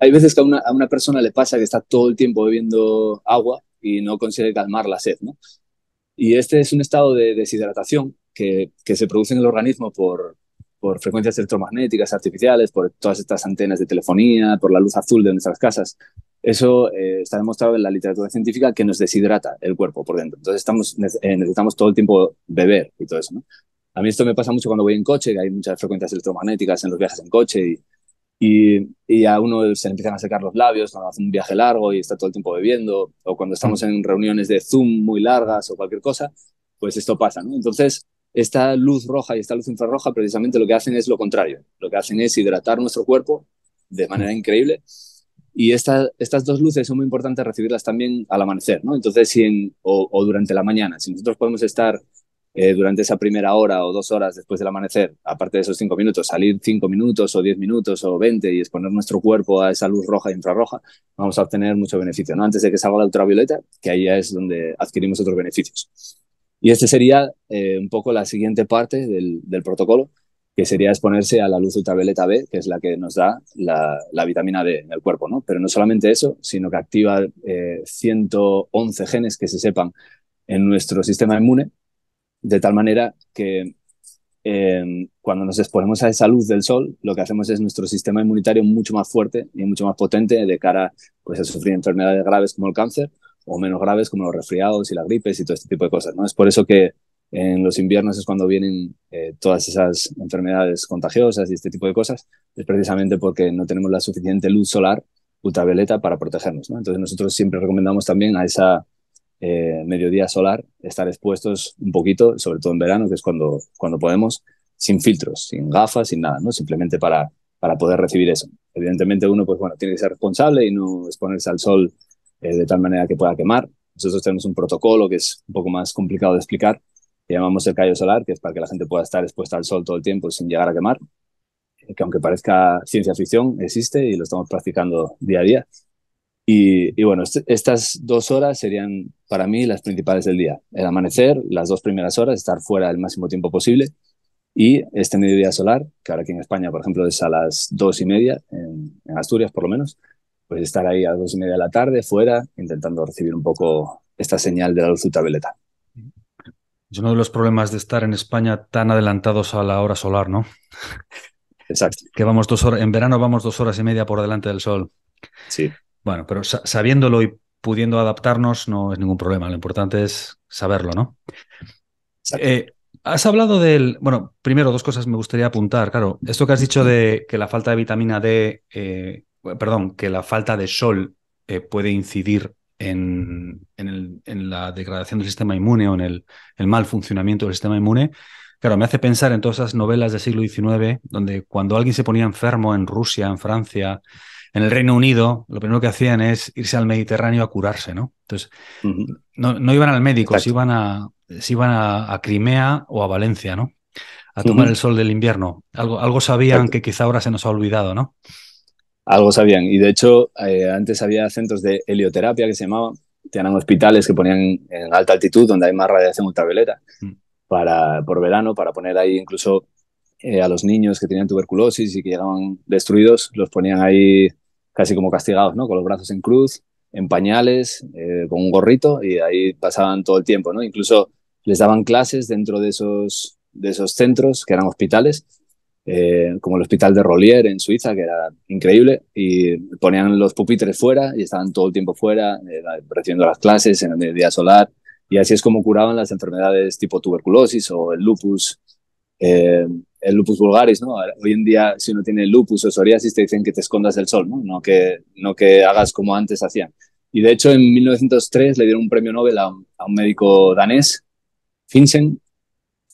[SPEAKER 1] hay, veces que a una, persona le pasa que está todo el tiempo bebiendo agua y no consigue calmar la sed, ¿no? Y este es un estado de deshidratación que, se produce en el organismo por, por frecuencias electromagnéticas artificiales, por todas estas antenas de telefonía, por la luz azul de nuestras casas. Eso eh, está demostrado en la literatura científica que nos deshidrata el cuerpo por dentro. Entonces estamos, necesitamos todo el tiempo beber y todo eso. ¿no? A mí esto me pasa mucho cuando voy en coche, que hay muchas frecuencias electromagnéticas en los viajes en coche y, a uno se le empiezan a secar los labios cuando hace un viaje largo y está todo el tiempo bebiendo, o cuando estamos mm. en reuniones de Zoom muy largas o cualquier cosa, pues esto pasa, Entonces, esta luz roja y esta luz infrarroja precisamente lo que hacen es lo contrario, lo que hacen es hidratar nuestro cuerpo de manera mm. increíble. Y estas dos luces son muy importantes recibirlas también al amanecer, ¿no? Entonces, si en, o durante la mañana, si nosotros podemos estar eh, durante esa primera hora o dos horas después del amanecer, aparte de esos cinco minutos, salir cinco minutos o diez minutos o veinte y exponer nuestro cuerpo a esa luz roja e infrarroja, vamos a obtener mucho beneficio, ¿no? Antes de que salga la ultravioleta, que ahí ya es donde adquirimos otros beneficios. Y este sería eh, un poco la siguiente parte del, protocolo, que sería exponerse a la luz ultravioleta B, que es la que nos da la, vitamina D en el cuerpo, ¿no? Pero no solamente eso, sino que activa 111 eh, genes que se sepan en nuestro sistema inmune de tal manera que em, cuando nos exponemos a esa luz del sol, lo que hacemos es nuestro sistema inmunitario mucho más fuerte y mucho más potente de cara pues, a sufrir enfermedades graves como el cáncer o menos graves como los resfriados y las gripes y todo este tipo de cosas. ¿no? Es por eso que en los inviernos es cuando vienen eh, todas esas enfermedades contagiosas y este tipo de cosas, es precisamente porque no tenemos la suficiente luz solar ultravioleta para protegernos. Entonces nosotros siempre recomendamos también a esa eh, mediodía solar, estar expuestos un poquito, sobre todo en verano, que es cuando, cuando podemos, sin filtros, sin gafas, sin nada, ¿no? Simplemente para, para poder recibir eso. Evidentemente uno, pues bueno, tiene que ser responsable y no exponerse al sol eh, de tal manera que pueda quemar. Nosotros tenemos un protocolo que es un poco más complicado de explicar, que llamamos el callo solar, que es para que la gente pueda estar expuesta al sol todo el tiempo sin llegar a quemar, que aunque parezca ciencia ficción, existe y lo estamos practicando día a día. Y, bueno, este, estas dos horas serían para mí las principales del día. El amanecer, las dos primeras horas, estar fuera el máximo tiempo posible. Y este mediodía solar, que ahora aquí en España, por ejemplo, es a las dos y media, en, Asturias por lo menos, pues estar ahí a las dos y media de la tarde fuera, intentando recibir un poco esta señal de la luz ultravioleta.
[SPEAKER 2] Es uno de los problemas de estar en España tan adelantados a la hora solar, ¿no? Exacto. Que vamos dos horas, en verano vamos dos horas y media por delante del sol. Sí. Bueno, pero sabiéndolo y pudiendo adaptarnos no es ningún problema. Lo importante es saberlo, ¿no? Eh, has hablado del. Bueno, primero, dos cosas me gustaría apuntar. Claro, esto que has dicho de que la falta de vitamina D, eh, perdón, que la falta de sol eh, puede incidir en, en, la degradación del sistema inmune o en el, el, mal funcionamiento del sistema inmune. Claro, me hace pensar en todas esas novelas del siglo XIX, donde cuando alguien se ponía enfermo en Rusia, en Francia, en el Reino Unido lo primero que hacían es irse al Mediterráneo a curarse, ¿no? Entonces, no, iban al médico, se iban, a, iban a, Crimea o a Valencia, ¿no? A tomar el sol del invierno. Algo, algo sabían que quizá ahora se nos ha olvidado, ¿no?
[SPEAKER 1] Algo sabían. Y de hecho, eh, antes había centros de helioterapia que se llamaban, tenían hospitales que ponían en alta altitud donde hay más radiación ultravioleta mm. para, por verano, para poner ahí incluso eh, a los niños que tenían tuberculosis y que llegaban destruidos, los ponían ahí casi como castigados, ¿no? Con los brazos en cruz, en pañales, eh, con un gorrito y ahí pasaban todo el tiempo, ¿no? Incluso les daban clases dentro de esos, de esos centros que eran hospitales, eh, como el hospital de Rolier en Suiza, que era increíble, y ponían los pupitres fuera y estaban todo el tiempo fuera, eh, recibiendo las clases en el día solar, y así es como curaban las enfermedades tipo tuberculosis o el lupus el lupus vulgaris, ¿no? Hoy en día, si uno tiene lupus o psoriasis, te dicen que te escondas del sol, ¿no? No que, no que hagas como antes hacían. Y de hecho, en 1903 le dieron un premio Nobel a, un médico danés, Finsen,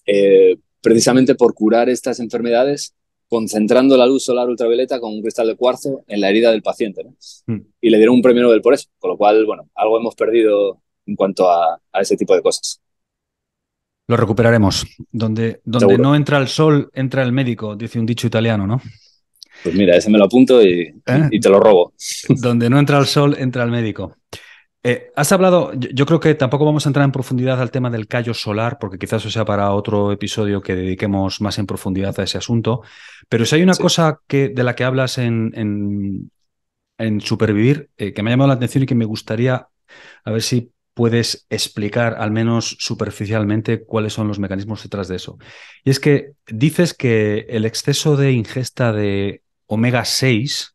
[SPEAKER 1] eh, precisamente por curar estas enfermedades concentrando la luz solar ultravioleta con un cristal de cuarzo en la herida del paciente. Hmm. Y le dieron un premio Nobel por eso, con lo cual, bueno, algo hemos perdido en cuanto a ese tipo de cosas. Lo recuperaremos.
[SPEAKER 2] Donde, donde no entra el sol, entra el médico, dice un dicho italiano,
[SPEAKER 1] ¿no? Pues mira, ese me lo apunto y, ¿Eh? te lo robo.
[SPEAKER 2] Donde no entra el sol, entra el médico. Eh, has hablado, yo, creo que tampoco vamos a entrar en profundidad al tema del callo solar, porque quizás eso sea para otro episodio que dediquemos más en profundidad a ese asunto. Pero si hay una cosa que, de la que hablas en, Supervivir, eh, que me ha llamado la atención y que me gustaría a ver si puedes explicar, al menos superficialmente, cuáles son los mecanismos detrás de eso. Y es que dices que el exceso de ingesta de omega 6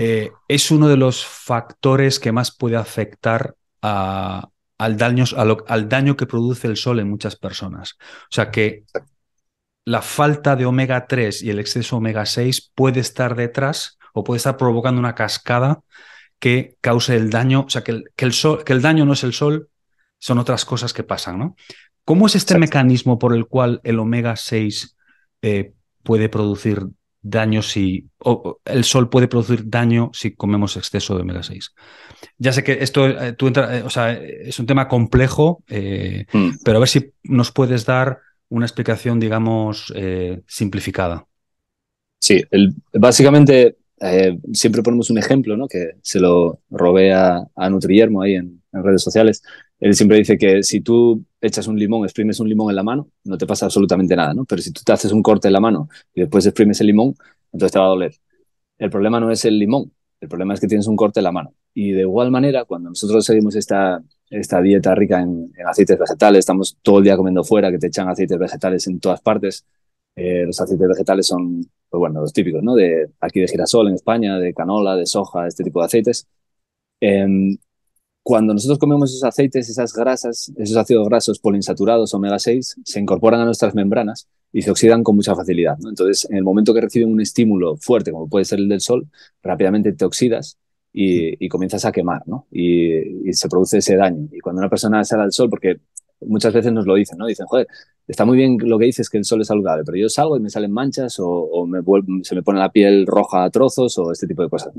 [SPEAKER 2] eh, es uno de los factores que más puede afectar al, daño, al daño que produce el sol en muchas personas. O sea que la falta de omega 3 y el exceso de omega 6 puede estar detrás o puede estar provocando una cascada que cause el daño, o sea, que el, el, que el daño no es el sol, son otras cosas que pasan, ¿no? ¿Cómo es este mecanismo por el cual el omega 6 eh, puede producir daño si o el sol puede producir daño si comemos exceso de omega 6. Ya sé que esto eh, tú entra, eh, o sea, es un tema complejo, mm. pero a ver si nos puedes dar una explicación, digamos, simplificada.
[SPEAKER 1] Sí, el, básicamente eh, siempre ponemos un ejemplo, ¿no? Que se lo robé a, a Nutriermo ahí en, redes sociales. Él siempre dice que si tú echas un limón, exprimes un limón en la mano, no te pasa absolutamente nada, Pero si tú te haces un corte en la mano y después exprimes el limón, entonces te va a doler. El problema no es el limón, el problema es que tienes un corte en la mano. Y de igual manera, cuando nosotros seguimos esta, dieta rica en, en aceites vegetales, estamos todo el día comiendo fuera, que te echan aceites vegetales en todas partes, eh, los aceites vegetales son, pues bueno, los típicos, ¿no? De aquí de girasol en España, de canola, de soja, este tipo de aceites. Em, cuando nosotros comemos esos aceites, esas grasas, esos ácidos grasos poliinsaturados omega 6, se incorporan a nuestras membranas y se oxidan con mucha facilidad. Entonces, en el momento que reciben un estímulo fuerte, como puede ser el del sol, rápidamente te oxidas y, comienzas a quemar, ¿no? Y, se produce ese daño. Y cuando una persona sale al sol, porque muchas veces nos lo dicen, ¿no? Dicen, joder, está muy bien lo que dices que el sol es saludable, pero yo salgo y me salen manchas o, me se me pone la piel roja a trozos o este tipo de cosas.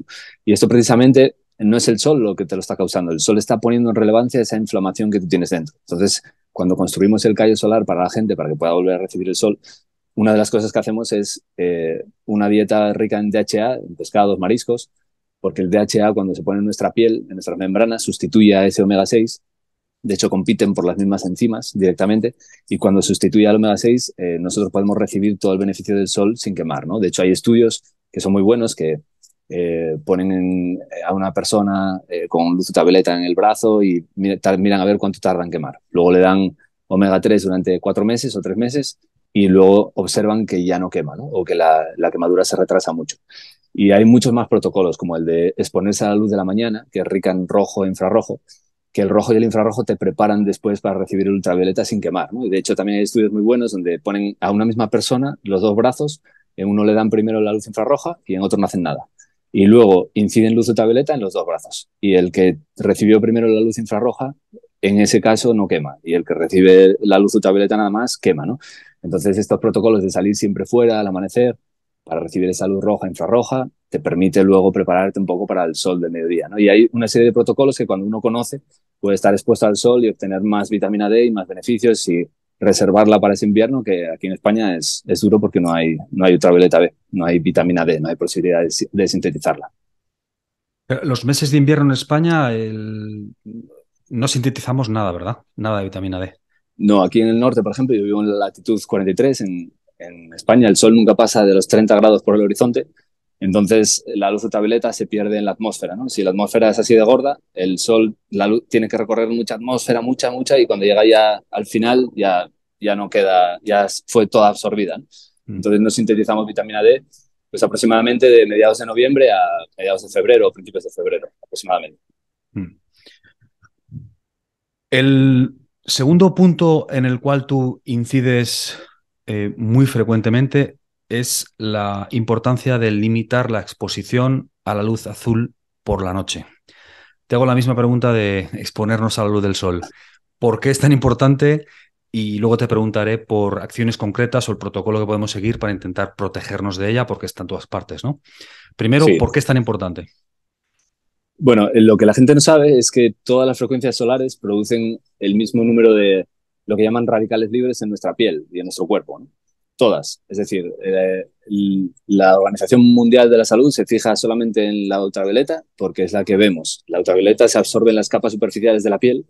[SPEAKER 1] Y esto precisamente no es el sol lo que te lo está causando, el sol está poniendo en relevancia esa inflamación que tú tienes dentro. Entonces, cuando construimos el callo solar para la gente, para que pueda volver a recibir el sol, una de las cosas que hacemos es eh, una dieta rica en DHA, en pescados, mariscos, porque el DHA cuando se pone en nuestra piel, en nuestras membranas, sustituye a ese omega 6 de hecho compiten por las mismas enzimas directamente, y cuando sustituye al omega 6, eh, nosotros podemos recibir todo el beneficio del sol sin quemar, ¿no? De hecho, hay estudios que son muy buenos que eh, ponen eh, a una persona con luz tableta en el brazo y miran a ver cuánto tardan en quemar. Luego le dan omega 3 durante cuatro meses o tres meses y luego observan que ya no quema, O que la, la quemadura se retrasa mucho. Y hay muchos más protocolos, como el de exponerse a la luz de la mañana, que es rica en rojo e infrarrojo, que el rojo y el infrarrojo te preparan después para recibir el ultravioleta sin quemar. Y de hecho también hay estudios muy buenos donde ponen a una misma persona los dos brazos, en uno le dan primero la luz infrarroja y en otro no hacen nada. Y luego inciden luz ultravioleta en los dos brazos. Y el que recibió primero la luz infrarroja, en ese caso no quema. Y el que recibe la luz ultravioleta nada más, quema. ¿no? Entonces estos protocolos de salir siempre fuera al amanecer, para recibir esa luz roja, infrarroja, te permite luego prepararte un poco para el sol de mediodía. ¿no? Y hay una serie de protocolos que cuando uno conoce puede estar expuesto al sol y obtener más vitamina D y más beneficios y reservarla para ese invierno, que aquí en España es, duro porque no hay, no hay ultravioleta B, no hay vitamina D, no hay posibilidad de, sintetizarla.
[SPEAKER 2] los meses de invierno en España no sintetizamos nada, ¿verdad? Nada de vitamina D.
[SPEAKER 1] No, aquí en el norte, por ejemplo, yo vivo en la latitud 43, en, en España el sol nunca pasa de los 30 grados por el horizonte, entonces la luz de tableta se pierde en la atmósfera. ¿no? Si la atmósfera es así de gorda, el sol, la luz tiene que recorrer mucha atmósfera, mucha, mucha, y cuando llega ya al final ya, ya no queda, ya fue toda absorbida. Mm. Entonces nos sintetizamos vitamina D pues aproximadamente de mediados de noviembre a mediados de febrero o principios de febrero aproximadamente.
[SPEAKER 2] Mm. El segundo punto en el cual tú incides eh, muy frecuentemente es la importancia de limitar la exposición a la luz azul por la noche. Te hago la misma pregunta de exponernos a la luz del sol. ¿Por qué es tan importante? Y luego te preguntaré por acciones concretas o el protocolo que podemos seguir para intentar protegernos de ella, porque está en todas partes, ¿no? Primero, ¿por qué es tan importante?
[SPEAKER 1] Bueno, lo que la gente no sabe es que todas las frecuencias solares producen el mismo número de lo que llaman radicales libres en nuestra piel y en nuestro cuerpo. Todas. Es decir, eh, la Organización Mundial de la Salud se fija solamente en la ultravioleta porque es la que vemos. La ultravioleta se absorbe en las capas superficiales de la piel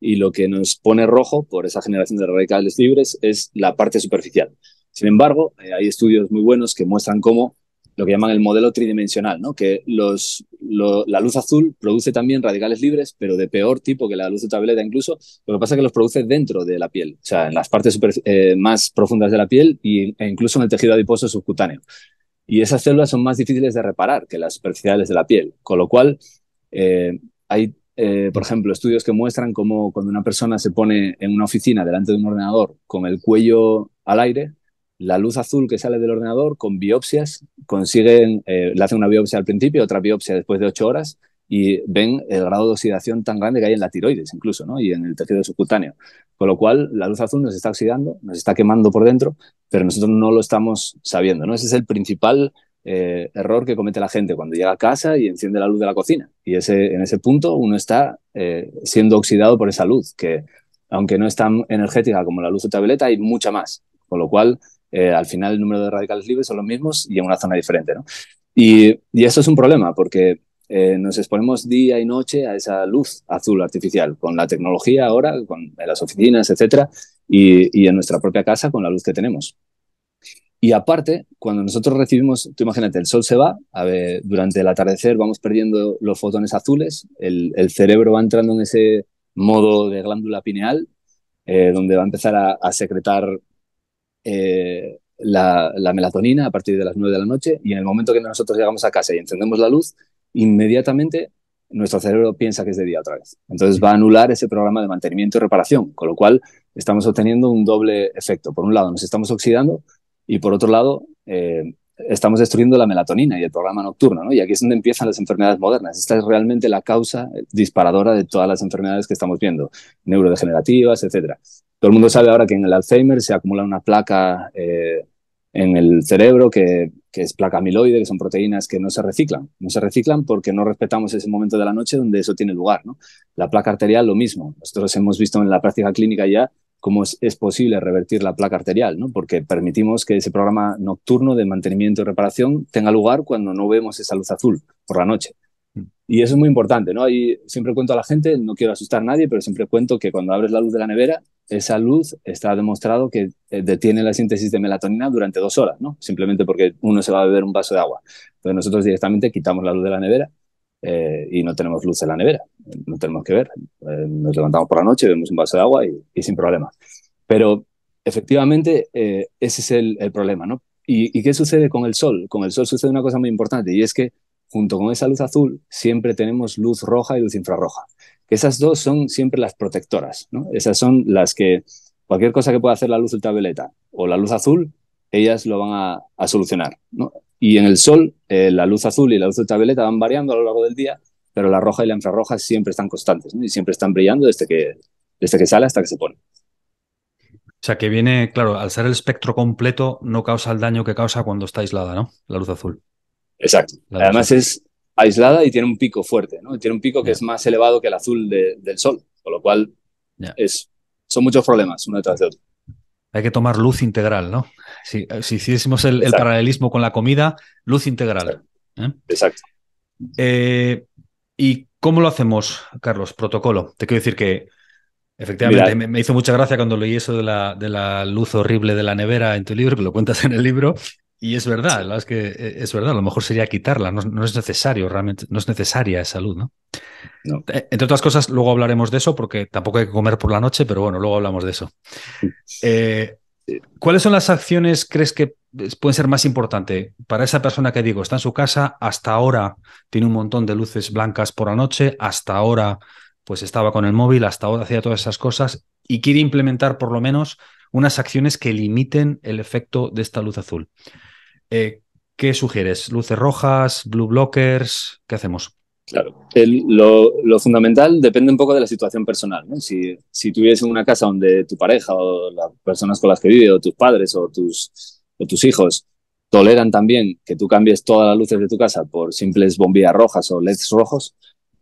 [SPEAKER 1] y lo que nos pone rojo por esa generación de radicales libres es la parte superficial. Sin embargo, eh, hay estudios muy buenos que muestran cómo lo que llaman el modelo tridimensional, ¿no? que los, la luz azul produce también radicales libres, pero de peor tipo que la luz de tableta incluso, lo que pasa es que los produce dentro de la piel, o sea, en las partes eh, más profundas de la piel e incluso en el tejido adiposo subcutáneo. Y esas células son más difíciles de reparar que las superficiales de la piel, con lo cual eh, hay, eh, por ejemplo, estudios que muestran cómo cuando una persona se pone en una oficina delante de un ordenador con el cuello al aire, la luz azul que sale del ordenador con biopsias, consiguen, eh, le hacen una biopsia al principio, otra biopsia después de ocho horas y ven el grado de oxidación tan grande que hay en la tiroides incluso, ¿no? Y en el tejido subcutáneo. Con lo cual, la luz azul nos está oxidando, nos está quemando por dentro, pero nosotros no lo estamos sabiendo, ¿no? Ese es el principal eh, error que comete la gente cuando llega a casa y enciende la luz de la cocina. Y ese, en ese punto uno está eh, siendo oxidado por esa luz, que aunque no es tan energética como la luz de tableta, hay mucha más. Con lo cual, eh, al final el número de radicales libres son los mismos y en una zona diferente. ¿no? Y, eso es un problema porque eh, nos exponemos día y noche a esa luz azul artificial, con la tecnología ahora, con las oficinas, etcétera, y, en nuestra propia casa con la luz que tenemos. Y aparte, cuando nosotros recibimos, tú imagínate, el sol se va, durante el atardecer vamos perdiendo los fotones azules, el, cerebro va entrando en ese modo de glándula pineal, eh, donde va a empezar a secretar eh, la, melatonina a partir de las 9 de la noche y en el momento que nosotros llegamos a casa y encendemos la luz, inmediatamente nuestro cerebro piensa que es de día otra vez. Entonces va a anular ese programa de mantenimiento y reparación, con lo cual estamos obteniendo un doble efecto. Por un lado, nos estamos oxidando y por otro lado, eh, estamos destruyendo la melatonina y el programa nocturno, Y aquí es donde empiezan las enfermedades modernas. Esta es realmente la causa disparadora de todas las enfermedades que estamos viendo, neurodegenerativas, etcétera. Todo el mundo sabe ahora que en el Alzheimer se acumula una placa eh, en el cerebro que, es placa amiloide, que son proteínas que no se reciclan. No se reciclan porque no respetamos ese momento de la noche donde eso tiene lugar. La placa arterial, lo mismo. Nosotros hemos visto en la práctica clínica ya cómo es, posible revertir la placa arterial, porque permitimos que ese programa nocturno de mantenimiento y reparación tenga lugar cuando no vemos esa luz azul por la noche. Y eso es muy importante, ¿no? siempre cuento a la gente, no quiero asustar a nadie, pero siempre cuento que cuando abres la luz de la nevera, esa luz está demostrado que eh, detiene la síntesis de melatonina durante dos horas, ¿no? Simplemente porque uno se va a beber un vaso de agua. Entonces nosotros directamente quitamos la luz de la nevera eh, y no tenemos luz en la nevera, no tenemos que ver. Eh, nos levantamos por la noche, bebemos un vaso de agua y, sin problema. Pero efectivamente ese es el, problema, ¿no? ¿Y qué sucede con el sol? Con el sol sucede una cosa muy importante y es que junto con esa luz azul, siempre tenemos luz roja y luz infrarroja. Esas dos son siempre las protectoras, ¿no? Esas son las que cualquier cosa que pueda hacer la luz ultravioleta o la luz azul, ellas lo van a, solucionar, Y en el sol, eh, la luz azul y la luz ultravioleta van variando a lo largo del día, pero la roja y la infrarroja siempre están constantes y siempre están brillando desde que, desde que sale hasta que se pone.
[SPEAKER 2] O sea, que viene, claro, al ser el espectro completo, no causa el daño que causa cuando está aislada, ¿no? La
[SPEAKER 1] luz azul. Exacto. Además es aislada y tiene un pico fuerte, ¿no? Tiene un pico que es más elevado que el azul del sol, con lo cual es, son muchos problemas uno detrás de otro.
[SPEAKER 2] Hay que tomar luz integral, ¿no? Si, eh, si hiciésemos el, paralelismo con la comida, luz integral. Exacto. ¿eh? Eh, ¿Y cómo lo hacemos, Carlos? Protocolo. Te quiero decir que Efectivamente, me, hizo mucha gracia cuando leí eso de la, de la, luz horrible de la nevera en tu libro, que lo cuentas en el libro, y es verdad, la verdad es que eh, es verdad, a lo mejor sería quitarla, no, es necesario realmente, no es necesaria esa luz, ¿no? Eh, entre otras cosas, luego hablaremos de eso porque tampoco hay que comer por la noche, pero bueno, luego hablamos de eso. Eh, ¿Cuáles son las acciones crees que pueden ser más importantes para esa persona que digo, está en su casa, hasta ahora tiene un montón de luces blancas por la noche, hasta ahora pues estaba con el móvil, hasta ahora hacía todas esas cosas y quiere implementar por lo menos unas acciones que limiten el efecto de esta luz azul? Eh, ¿Qué sugieres? ¿Luces rojas? ¿Blue blockers? ¿Qué hacemos?
[SPEAKER 1] Claro, lo, fundamental depende un poco de la situación personal. ¿no? Si, si en una casa donde tu pareja o las personas con las que vive o tus padres o tus, o tus hijos toleran también que tú cambies todas las luces de tu casa por simples bombillas rojas o LEDs rojos,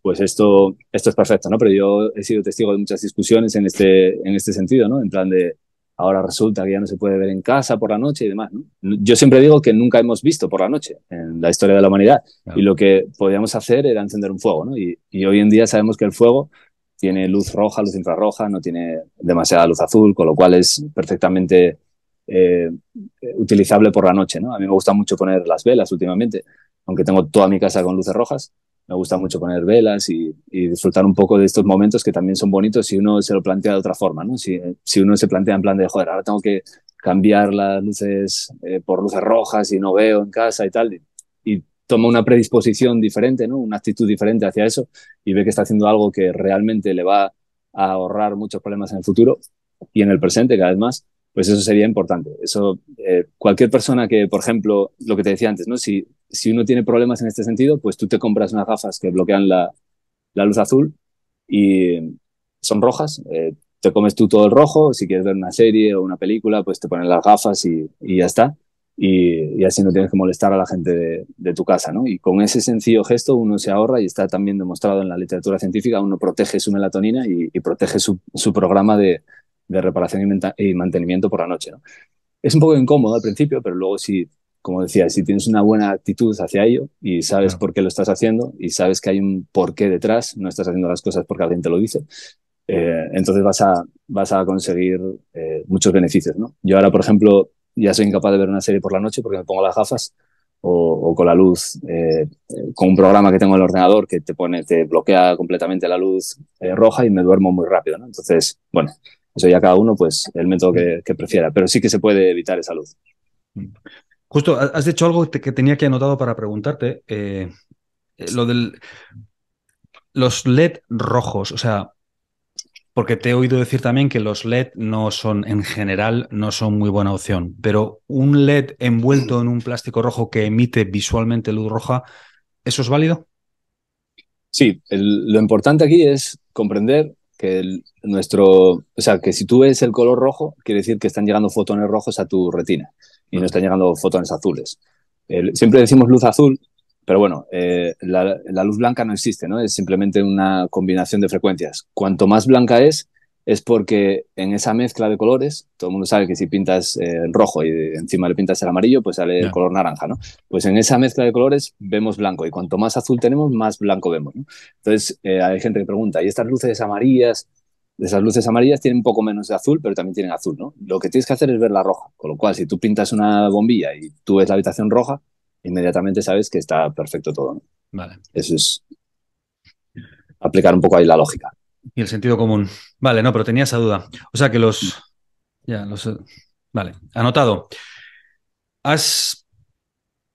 [SPEAKER 1] pues esto, esto es perfecto, ¿no? Pero yo he sido testigo de muchas discusiones en este, en este sentido, ¿no? En plan de, ahora resulta que ya no se puede ver en casa por la noche y demás. Yo siempre digo que nunca hemos visto por la noche en la historia de la humanidad y lo que podíamos hacer era encender un fuego. ¿no? Y, hoy en día sabemos que el fuego tiene luz roja, luz infrarroja, no tiene demasiada luz azul, con lo cual es perfectamente eh, utilizable por la noche. ¿no? A mí me gusta mucho poner las velas últimamente, aunque tengo toda mi casa con luces rojas me gusta mucho poner velas y, disfrutar un poco de estos momentos que también son bonitos si uno se lo plantea de otra forma, ¿no? Si, si uno se plantea en plan de, joder, ahora tengo que cambiar las luces eh, por luces rojas y no veo en casa y tal, y, toma una predisposición diferente, ¿no? Una actitud diferente hacia eso y ve que está haciendo algo que realmente le va a ahorrar muchos problemas en el futuro y en el presente cada vez más, pues eso sería importante. Eso, eh, cualquier persona que, por ejemplo, lo que te decía antes, ¿no? Si si uno tiene problemas en este sentido, pues tú te compras unas gafas que bloquean la, luz azul y son rojas. Eh, te comes tú todo el rojo. Si quieres ver una serie o una película, pues te ponen las gafas y, ya está. Y, así no tienes que molestar a la gente de, tu casa, ¿no? Y con ese sencillo gesto uno se ahorra y está también demostrado en la literatura científica, uno protege su melatonina y, protege su, programa de, reparación y, mantenimiento por la noche, Es un poco incómodo al principio, pero luego sí como decía, si tienes una buena actitud hacia ello y sabes por qué lo estás haciendo y sabes que hay un porqué detrás, no estás haciendo las cosas porque alguien te lo dice, eh, entonces vas a, vas a conseguir eh, muchos beneficios. ¿no? Yo ahora, por ejemplo, ya soy incapaz de ver una serie por la noche porque me pongo las gafas o, con la luz, eh, con un programa que tengo en el ordenador que te, pone, te bloquea completamente la luz roja y me duermo muy rápido. Entonces, bueno, eso ya cada uno, pues el método que, que prefiera, pero sí que se puede evitar esa luz. Mm.
[SPEAKER 2] Justo, has dicho algo que tenía que anotado para preguntarte.
[SPEAKER 1] Eh, eh, lo del.
[SPEAKER 2] Los LED rojos, o sea, porque te he oído decir también que los LED no son, en general, no son muy buena opción, pero un LED envuelto en un plástico rojo que emite visualmente luz roja, ¿eso es válido?
[SPEAKER 1] Sí, lo importante aquí es comprender que nuestro, o sea, que si tú ves el color rojo, quiere decir que están llegando fotones rojos a tu retina y nos están llegando fotones azules. siempre decimos luz azul, pero bueno, eh, la, luz blanca no existe, ¿no? Es simplemente una combinación de frecuencias. Cuanto más blanca es, es porque en esa mezcla de colores, todo el mundo sabe que si pintas eh, rojo y encima le pintas el amarillo, pues sale el color naranja, ¿no? Pues en esa mezcla de colores vemos blanco y cuanto más azul tenemos, más blanco vemos, ¿no? Entonces, eh, hay gente que pregunta, ¿y estas luces amarillas esas luces amarillas tienen un poco menos de azul, pero también tienen azul, ¿no? Lo que tienes que hacer es ver la roja, con lo cual si tú pintas una bombilla y tú ves la habitación roja, inmediatamente sabes que está perfecto todo, Vale. Eso es aplicar un poco ahí la lógica.
[SPEAKER 2] Y el sentido común. Vale, no, pero tenía esa duda. O sea que los... Mm. Ya, los... Eh, vale, anotado. Has,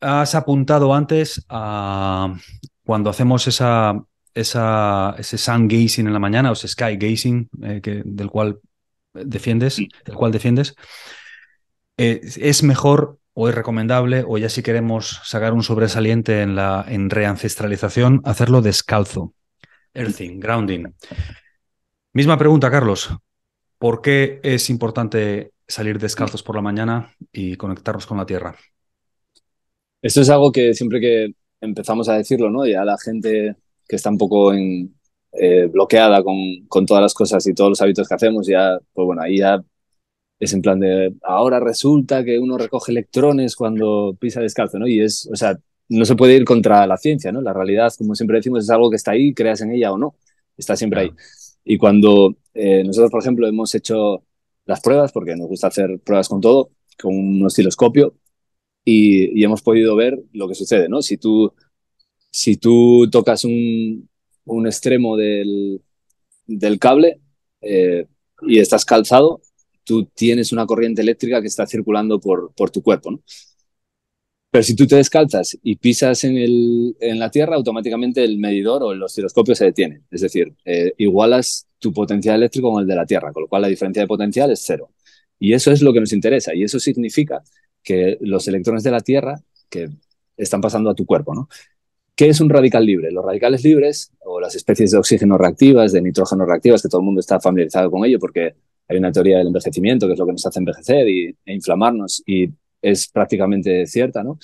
[SPEAKER 2] has apuntado antes a cuando hacemos esa esa, ese sun gazing en la mañana, o sky gazing, eh, que, del cual defiendes, del cual defiendes eh, es mejor o es recomendable, o ya si queremos sacar un sobresaliente en la en reancestralización, hacerlo descalzo. Earthing, grounding. Misma pregunta, Carlos. ¿Por qué es importante
[SPEAKER 1] salir descalzos por la mañana y conectarnos con la tierra? Esto es algo que siempre que empezamos a decirlo, ¿no? Ya la gente que está un poco en, eh, bloqueada con, todas las cosas y todos los hábitos que hacemos, ya, pues bueno, ahí ya es en plan de, ahora resulta que uno recoge electrones cuando pisa descalzo, ¿no? Y es, o sea, no se puede ir contra la ciencia, ¿no? La realidad, como siempre decimos, es algo que está ahí, creas en ella o no, está siempre ahí. Y cuando eh, nosotros, por ejemplo, hemos hecho las pruebas, porque nos gusta hacer pruebas con todo, con un osciloscopio, y, y hemos podido ver lo que sucede, ¿no? Si tú si tú tocas un, extremo del, cable eh, y estás calzado, tú tienes una corriente eléctrica que está circulando por, tu cuerpo. Pero si tú te descalzas y pisas en, la tierra, automáticamente el medidor o el osciloscopio se detiene. Es decir, eh, igualas tu potencial eléctrico con el de la tierra, con lo cual la diferencia de potencial es cero. Y eso es lo que nos interesa. Y eso significa que los electrones de la tierra que están pasando a tu cuerpo, ¿no? ¿Qué es un radical libre? Los radicales libres o las especies de oxígeno reactivas, de nitrógeno reactivas, que todo el mundo está familiarizado con ello porque hay una teoría del envejecimiento que es lo que nos hace envejecer y, e inflamarnos y es prácticamente cierta, ¿no?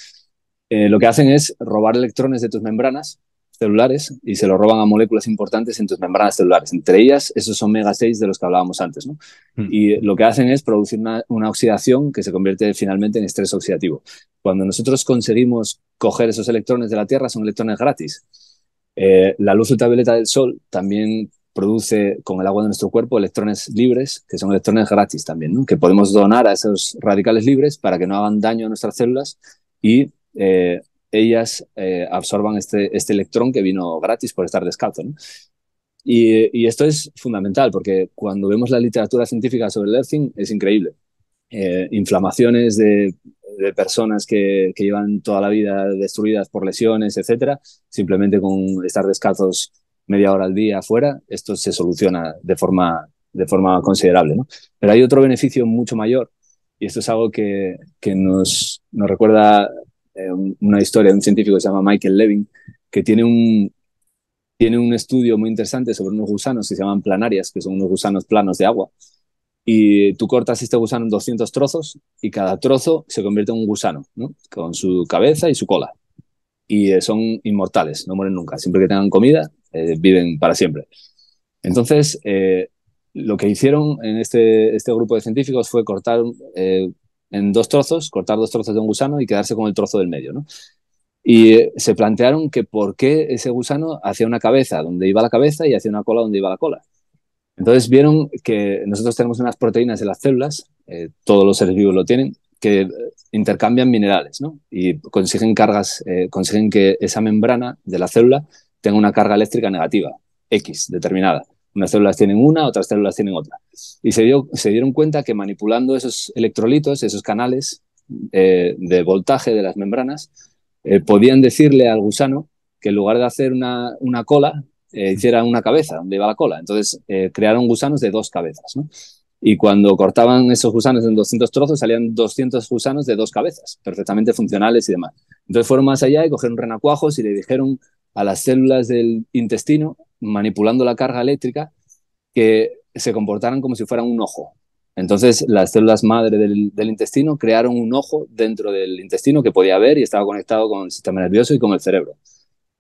[SPEAKER 1] Eh, lo que hacen es robar electrones de tus membranas celulares y se lo roban a moléculas importantes en tus membranas celulares. Entre ellas, esos omega 6 de los que hablábamos antes. ¿no? Hmm. Y lo que hacen es producir una, oxidación que se convierte finalmente en estrés oxidativo. Cuando nosotros conseguimos coger esos electrones de la Tierra, son electrones gratis. Eh, la luz ultravioleta del Sol también produce con el agua de nuestro cuerpo electrones libres, que son electrones gratis también, que podemos donar a esos radicales libres para que no hagan daño a nuestras células y eh, ellas eh, absorban este, este electrón que vino gratis por estar descalzo. ¿no? Y, esto es fundamental porque cuando vemos la literatura científica sobre el earthing es increíble. Eh, inflamaciones de, personas que, llevan toda la vida destruidas por lesiones, etcétera, simplemente con estar descalzos media hora al día afuera, esto se soluciona de forma, de forma considerable. ¿no? Pero hay otro beneficio mucho mayor y esto es algo que, nos, nos recuerda eh, una historia de un científico que se llama Michael Levin, que tiene un, tiene un estudio muy interesante sobre unos gusanos que se llaman planarias, que son unos gusanos planos de agua. Y tú cortas este gusano en 200 trozos y cada trozo se convierte en un gusano, con su cabeza y su cola. Y eh, son inmortales, no mueren nunca. Siempre que tengan comida, eh, viven para siempre. Entonces, lo que hicieron en este, este grupo de científicos fue cortar en dos trozos, cortar dos trozos de un gusano y quedarse con el trozo del medio, Y eh, se plantearon que por qué ese gusano hacía una cabeza donde iba la cabeza y hacía una cola donde iba la cola. Entonces vieron que nosotros tenemos unas proteínas en las células, eh, todos los seres vivos lo tienen, que eh, intercambian minerales, Y consiguen cargas, consiguen que esa membrana de la célula tenga una carga eléctrica negativa, X, determinada. Unas células tienen una, otras células tienen otra. Y se, se dieron cuenta que manipulando esos electrolitos, esos canales eh, de voltaje de las membranas, eh, podían decirle al gusano que en lugar de hacer una, cola, eh, hiciera una cabeza donde iba la cola. Entonces crearon gusanos de dos cabezas. Y cuando cortaban esos gusanos en 200 trozos, salían 200 gusanos de dos cabezas, perfectamente funcionales y demás. Entonces fueron más allá y cogieron renacuajos y le dijeron a las células del intestino, manipulando la carga eléctrica, que se comportaran como si fueran un ojo. Entonces, las células madre del, intestino crearon un ojo dentro del intestino que podía ver y estaba conectado con el sistema nervioso y con el cerebro.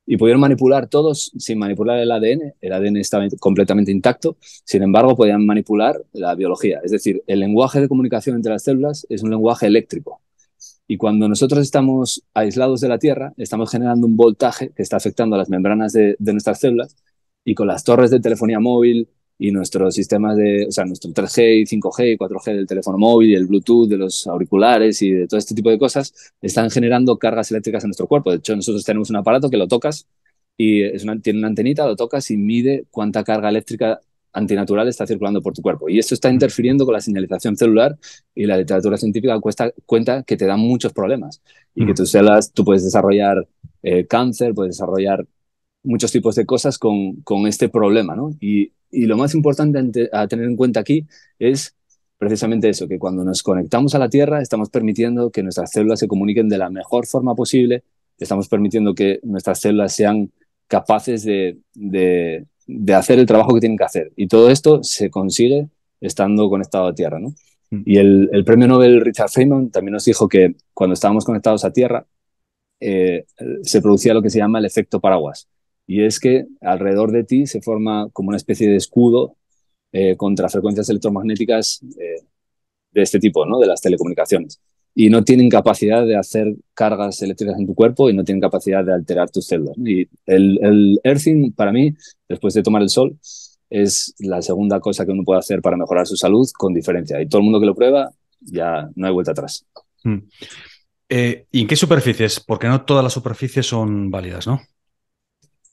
[SPEAKER 1] Y pudieron manipular todos sin manipular el ADN. El ADN estaba completamente intacto. Sin embargo, podían manipular la biología. Es decir, el lenguaje de comunicación entre las células es un lenguaje eléctrico. Y cuando nosotros estamos aislados de la Tierra, estamos generando un voltaje que está afectando a las membranas de, nuestras células y con las torres de telefonía móvil y nuestros sistemas de, o sea, nuestro 3G, 5G, 4G del teléfono móvil, el Bluetooth, de los auriculares y de todo este tipo de cosas, están generando cargas eléctricas en nuestro cuerpo. De hecho, nosotros tenemos un aparato que lo tocas y tiene una antenita, lo tocas y mide cuánta carga eléctrica antinatural está circulando por tu cuerpo. Y esto está interfiriendo con la señalización celular y la literatura científica cuesta, cuenta que te da muchos problemas y que tus células, tú puedes desarrollar eh, cáncer, puedes desarrollar muchos tipos de cosas con, con este problema. ¿no? Y, lo más importante a tener en cuenta aquí es precisamente eso, que cuando nos conectamos a la Tierra estamos permitiendo que nuestras células se comuniquen de la mejor forma posible, estamos permitiendo que nuestras células sean capaces de de hacer el trabajo que tienen que hacer. Y todo esto se consigue estando conectado a Tierra, mm. Y el, premio Nobel Richard Feynman también nos dijo que cuando estábamos conectados a Tierra eh, se producía lo que se llama el efecto paraguas. Y es que alrededor de ti se forma como una especie de escudo eh, contra frecuencias electromagnéticas eh, de este tipo, ¿no? de las telecomunicaciones y no tienen capacidad de hacer cargas eléctricas en tu cuerpo y no tienen capacidad de alterar tus células. Y el, el earthing, para mí, después de tomar el sol, es la segunda cosa que uno puede hacer para mejorar su salud con diferencia. Y todo el mundo que lo prueba, ya no hay vuelta atrás. Mm.
[SPEAKER 2] Eh, ¿Y en qué superficies? Porque no todas las superficies son válidas, ¿no?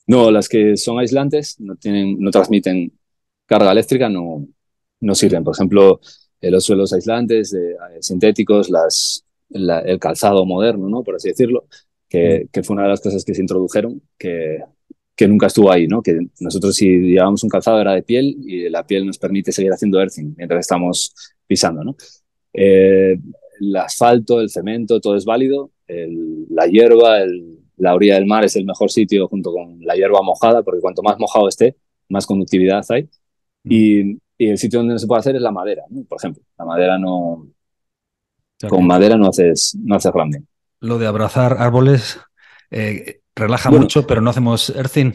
[SPEAKER 1] No, las que son aislantes no, tienen, no transmiten carga eléctrica, no, no sirven. Por ejemplo, eh, los suelos aislantes eh, eh, sintéticos, las, el calzado moderno, ¿no? por así decirlo, mm. que, fue una de las cosas que se introdujeron, que, que, nunca estuvo ahí, ¿no? Que nosotros si llevábamos un calzado era de piel y la piel nos permite seguir haciendo earthing mientras estamos pisando, ¿no? el asfalto, el cemento, todo es válido. la hierba, la orilla del mar es el mejor sitio junto con la hierba mojada, porque cuanto más mojado esté, más conductividad hay. Mm. Y, y el sitio donde no se puede hacer es la madera, ¿no? por ejemplo. La madera no. Con madera no haces, no haces landing.
[SPEAKER 2] Lo de abrazar árboles
[SPEAKER 1] eh, relaja mucho,
[SPEAKER 2] pero no hacemos Erzin.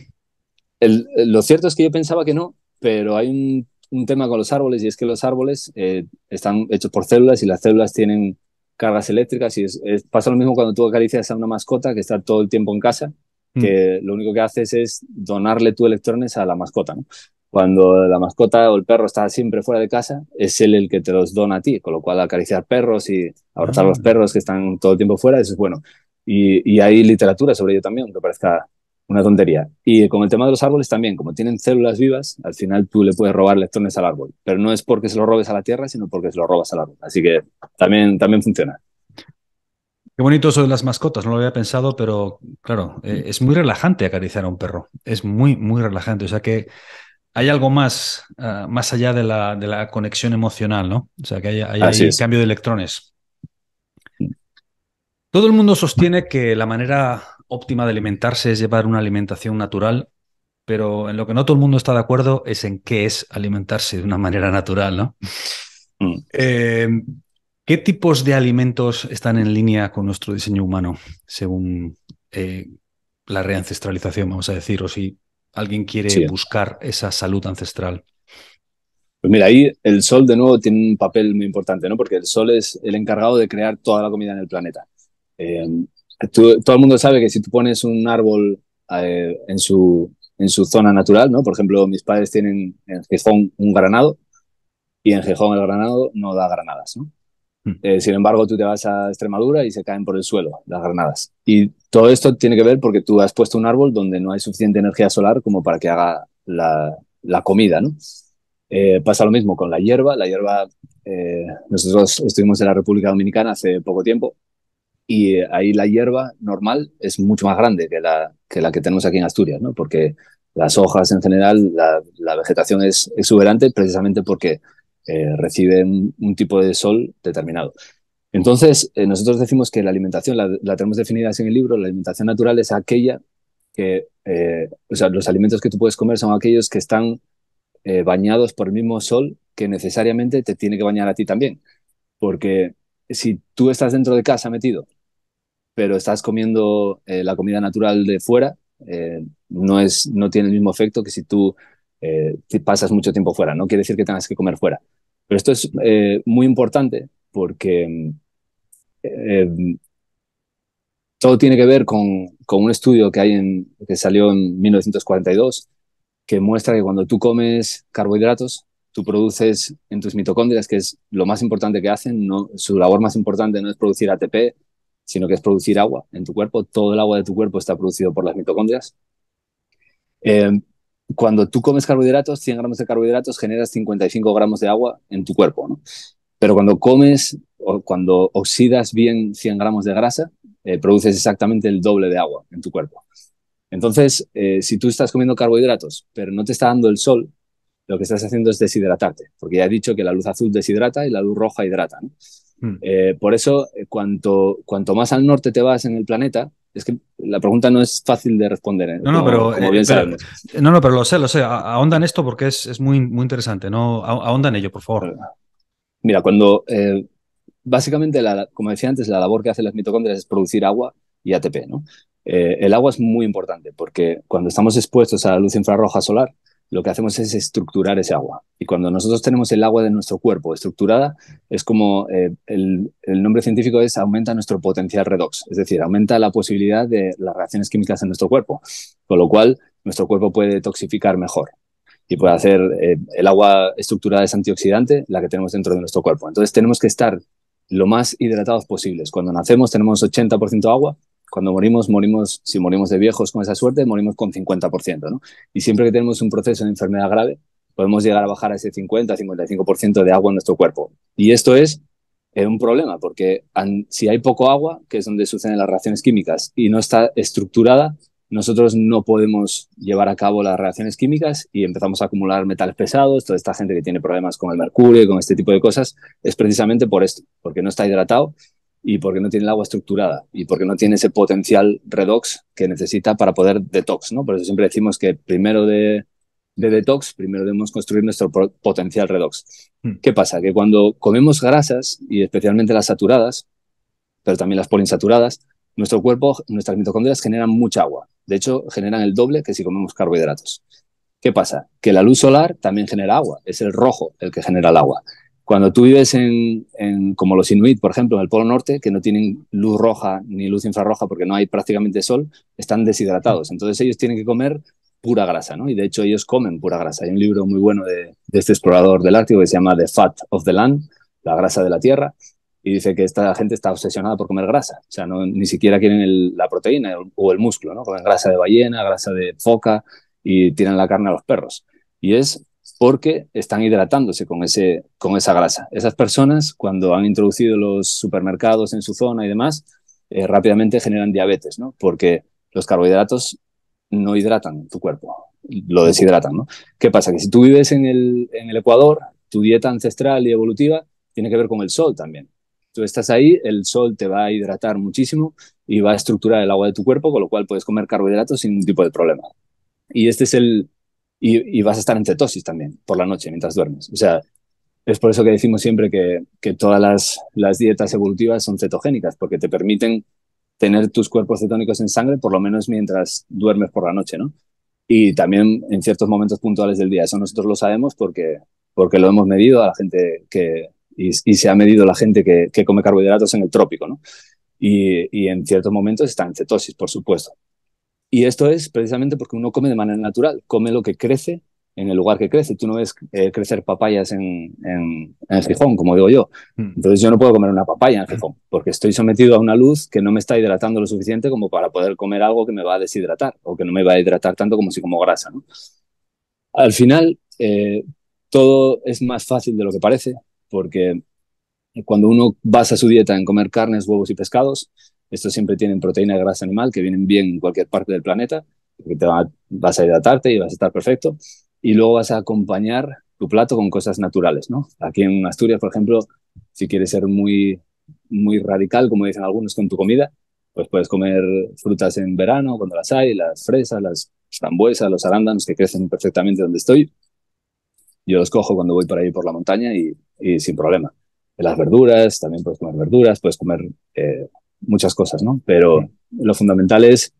[SPEAKER 1] Eh, lo cierto es que yo pensaba que no, pero hay un, tema con los árboles y es que los árboles eh, están hechos por células y las células tienen cargas eléctricas y pasa lo mismo cuando tú acaricias a una mascota que está todo el tiempo en casa, mm. que lo único que haces es donarle tus electrones a la mascota. ¿no? cuando la mascota o el perro está siempre fuera de casa, es él el que te los dona a ti, con lo cual acariciar perros y abrazar los ah. perros que están todo el tiempo fuera, eso es bueno. Y, hay literatura sobre ello también, que parezca una tontería. Y con el tema de los árboles también, como tienen células vivas, al final tú le puedes robar electrones al árbol, pero no es porque se lo robes a la tierra, sino porque se lo robas al árbol. Así que también, también funciona.
[SPEAKER 2] Qué bonito eso de las mascotas, no lo había pensado, pero claro, eh, es muy relajante acariciar a un perro. Es muy, muy relajante. O sea que hay algo más, eh, más allá de la, de la, conexión emocional, ¿no? O sea, que hay, hay, cambio de electrones. Todo el mundo sostiene que la manera óptima de alimentarse es llevar una alimentación natural, pero en lo que no todo el mundo está de acuerdo es en qué es alimentarse de una manera natural, ¿no? Mm. Eh, ¿Qué tipos de alimentos están en línea con nuestro diseño humano, según eh, la reancestralización, vamos a decir, o si alguien quiere buscar esa
[SPEAKER 1] salud ancestral? Pues mira, ahí el sol de nuevo tiene un papel muy importante, ¿no? Porque el sol es el encargado de crear toda la comida en el planeta. Eh, todo el mundo sabe que si tú pones un árbol eh, en, su, en su zona natural, ¿no? Por ejemplo, mis padres tienen en Gijón un granado y en Gijón el granado no da granadas, ¿no? Hmm. Eh, sin embargo, tú te vas a Extremadura y se caen por el suelo las granadas. Y todo esto tiene que ver porque tú has puesto un árbol donde no hay suficiente energía solar como para que haga la, la comida, ¿no? Eh, pasa lo mismo con la hierba. La hierba, eh, nosotros estuvimos en la República Dominicana hace poco tiempo y ahí la hierba normal es mucho más grande que la que, tenemos aquí en Asturias, ¿no? Porque las hojas en general, la vegetación es exuberante precisamente porque eh, recibe reciben un tipo de sol determinado. Entonces, eh, nosotros decimos que la alimentación, la, tenemos definida así en el libro, la alimentación natural es aquella que, eh, o sea, los alimentos que tú puedes comer son aquellos que están bañados por el mismo sol que necesariamente te tiene que bañar a ti también. Porque si tú estás dentro de casa metido, pero estás comiendo la comida natural de fuera, no, es, no tiene el mismo efecto que si tú eh, pasas mucho tiempo fuera. No quiere decir que tengas que comer fuera. Pero esto es eh, muy importante porque eh, todo tiene que ver con, un estudio que, hay en, que salió en 1942 que muestra que cuando tú comes carbohidratos, tú produces en tus mitocondrias, que es lo más importante que hacen, su labor más importante no es producir ATP, sino que es producir agua en tu cuerpo. Todo el agua de tu cuerpo está producido por las mitocondrias cuando tú comes carbohidratos, 100 gramos de carbohidratos generas 55 gramos de agua en tu cuerpo, Pero cuando comes o cuando oxidas bien 100 gramos de grasa, eh, produces exactamente el doble de agua en tu cuerpo. Entonces, eh, si tú estás comiendo carbohidratos, pero no te está dando el sol, lo que estás haciendo es deshidratarte, porque ya he dicho que la luz azul deshidrata y la luz roja hidrata. Hmm. Eh, por eso, cuanto, cuanto más al norte te vas en el planeta, es que la pregunta no es fácil de responder. ¿eh? No, no, pero, eh,
[SPEAKER 2] no, no, pero lo sé, lo sé. Ahonda en esto porque es, muy, muy interesante. No, ahonda en ello, por favor.
[SPEAKER 1] Mira, cuando eh, básicamente, como decía antes, la labor que hacen las mitocondrias es producir agua y ATP, ¿no? el agua es muy importante porque cuando estamos expuestos a la luz infrarroja solar, lo que hacemos es estructurar ese agua. Y cuando nosotros tenemos el agua de nuestro cuerpo estructurada, es como eh, el, nombre científico es aumenta nuestro potencial redox, es decir, aumenta la posibilidad de las reacciones químicas en nuestro cuerpo, con lo cual nuestro cuerpo puede detoxificar mejor y puede hacer eh, el agua estructurada es antioxidante, la que tenemos dentro de nuestro cuerpo. Entonces tenemos que estar lo más hidratados posibles. Cuando nacemos tenemos 80% agua, cuando morimos, morimos, si morimos de viejos con esa suerte, morimos con 50%, ¿no? Y siempre que tenemos un proceso de enfermedad grave, podemos llegar a bajar a ese 50, 55% de agua en nuestro cuerpo. Y esto es eh, un problema, porque si hay poco agua, que es donde suceden las reacciones químicas, y no está estructurada, nosotros no podemos llevar a cabo las reacciones químicas y empezamos a acumular metales pesados. Toda esta gente que tiene problemas con el mercurio y con este tipo de cosas es precisamente por esto, porque no está hidratado y porque no tiene el agua estructurada y porque no tiene ese potencial redox que necesita para poder detox, ¿no? Por eso siempre decimos que primero de, detox, primero debemos construir nuestro potencial redox. Hmm. ¿Qué pasa? Que cuando comemos grasas, y especialmente las saturadas, pero también las poliinsaturadas, nuestro cuerpo, nuestras mitocondrias generan mucha agua. De hecho, generan el doble que si comemos carbohidratos. ¿Qué pasa? Que la luz solar también genera agua. Es el rojo el que genera el agua. Cuando tú vives en, como los inuit, por ejemplo, en el Polo Norte, que no tienen luz roja ni luz infrarroja porque no hay prácticamente sol, están deshidratados. Entonces ellos tienen que comer pura grasa, ¿no? Y de hecho ellos comen pura grasa. Hay un libro muy bueno de, este explorador del Ártico que se llama The Fat of the Land, la grasa de la tierra, y dice que esta gente está obsesionada por comer grasa. O sea, no, ni siquiera quieren la proteína o el músculo, ¿no? Comen grasa de ballena, grasa de foca y tiran la carne a los perros. Y es porque están hidratándose con, ese, con esa grasa. Esas personas, cuando han introducido los supermercados en su zona y demás, eh, rápidamente generan diabetes, ¿no? Porque los carbohidratos no hidratan tu cuerpo, lo deshidratan, ¿no? ¿Qué pasa? Que si tú vives en el, en el Ecuador, tu dieta ancestral y evolutiva tiene que ver con el sol también. Tú estás ahí, el sol te va a hidratar muchísimo y va a estructurar el agua de tu cuerpo, con lo cual puedes comer carbohidratos sin ningún tipo de problema. Y este es el, y, vas a estar en cetosis también por la noche mientras duermes. O sea, es por eso que decimos siempre que, todas las, dietas evolutivas son cetogénicas, porque te permiten tener tus cuerpos cetónicos en sangre por lo menos mientras duermes por la noche, ¿no? Y también en ciertos momentos puntuales del día. Eso nosotros lo sabemos porque, porque lo hemos medido a la gente que, y, se ha medido la gente que, come carbohidratos en el trópico, ¿no? y en ciertos momentos está en cetosis, por supuesto. Y esto es precisamente porque uno come de manera natural, come lo que crece en el lugar que crece. Tú no ves eh, crecer papayas en, en, el Gijón, como digo yo. Hmm. Entonces yo no puedo comer una papaya en el Gijón, porque estoy sometido a una luz que no me está hidratando lo suficiente como para poder comer algo que me va a deshidratar o que no me va a hidratar tanto como si como grasa. Al final, eh, todo es más fácil de lo que parece, porque cuando uno basa su dieta en comer carnes, huevos y pescados, estos siempre tienen proteína de grasa animal que vienen bien en cualquier parte del planeta, que te vas a hidratarte y vas a estar perfecto. Y luego vas a acompañar tu plato con cosas naturales, ¿no? Aquí en Asturias, por ejemplo, si quieres ser muy, muy radical, como dicen algunos, con tu comida, pues puedes comer frutas en verano cuando las hay, las fresas, las frambuesas, los arándanos que crecen perfectamente donde estoy. Yo los cojo cuando voy por ahí por la montaña y, sin problema. Las verduras, también puedes comer verduras, puedes comer eh, muchas cosas, ¿no? Pero lo fundamental es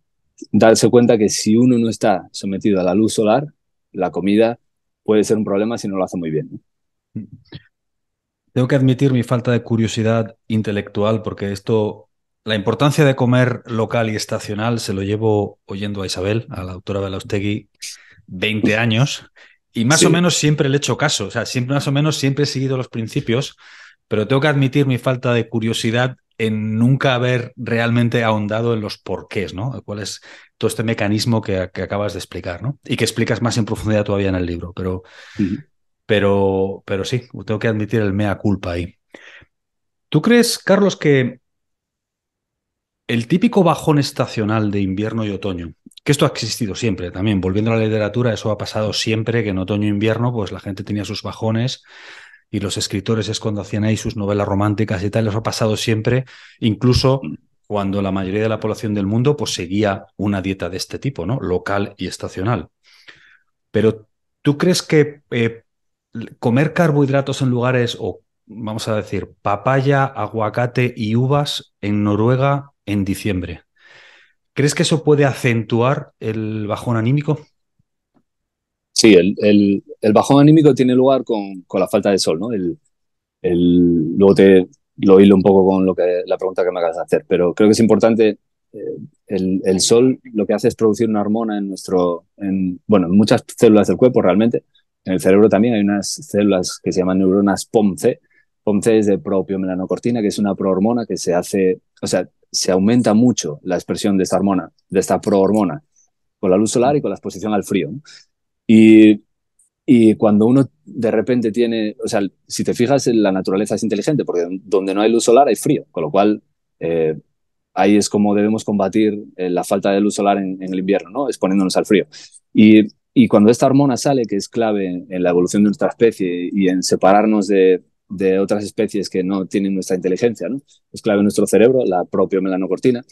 [SPEAKER 1] darse cuenta que si uno no está sometido a la luz solar, la comida puede ser un problema si no lo hace muy bien.
[SPEAKER 2] Tengo que admitir mi falta de curiosidad intelectual porque esto, la importancia de comer local y estacional se lo llevo oyendo a Isabel, a la autora Belaustegui, 20 años y más o menos siempre le he hecho caso, o sea, siempre más o menos siempre he seguido los principios, pero tengo que admitir mi falta de curiosidad en nunca haber realmente ahondado en los porqués, ¿no? ¿Cuál es todo este mecanismo que, acabas de explicar, ¿no? Y que explicas más en profundidad todavía en el libro, pero, pero, pero sí, tengo que admitir el mea culpa ahí. ¿Tú crees, Carlos, que el típico bajón estacional de invierno y otoño, que esto ha existido siempre también, volviendo a la literatura, eso ha pasado siempre, que en otoño e invierno, pues la gente tenía sus bajones, y los escritores es cuando hacían ahí sus novelas románticas y tal, eso ha pasado siempre, incluso mm. cuando la mayoría de la población del mundo pues, seguía una dieta de este tipo, ¿no? Local y estacional. Pero ¿tú crees que eh, comer carbohidratos en lugares o vamos a decir papaya, aguacate y uvas en Noruega en diciembre? ¿Crees que eso puede acentuar el bajón anímico?
[SPEAKER 1] Sí, el, el bajón anímico tiene lugar con, la falta de sol, ¿no? luego te lo hilo un poco con lo que, la pregunta que me acabas de hacer, pero creo que es importante. Eh, el, sol lo que hace es producir una hormona en nuestro, bueno, en muchas células del cuerpo realmente. En el cerebro también hay unas células que se llaman neuronas POMC. POMC es de propio melanocortina que es una prohormona que se hace, o sea, se aumenta mucho la expresión de esta hormona, de esta prohormona, con la luz solar y con la exposición al frío. Y y cuando uno de repente tiene, o sea, si te fijas, la naturaleza es inteligente, porque donde no hay luz solar hay frío, con lo cual eh, ahí es como debemos combatir eh, la falta de luz solar en, el invierno, ¿no? Exponiéndonos al frío. Y, cuando esta hormona sale, que es clave en, la evolución de nuestra especie y en separarnos de, otras especies que no tienen nuestra inteligencia, Es clave en nuestro cerebro, la propia melanocortina.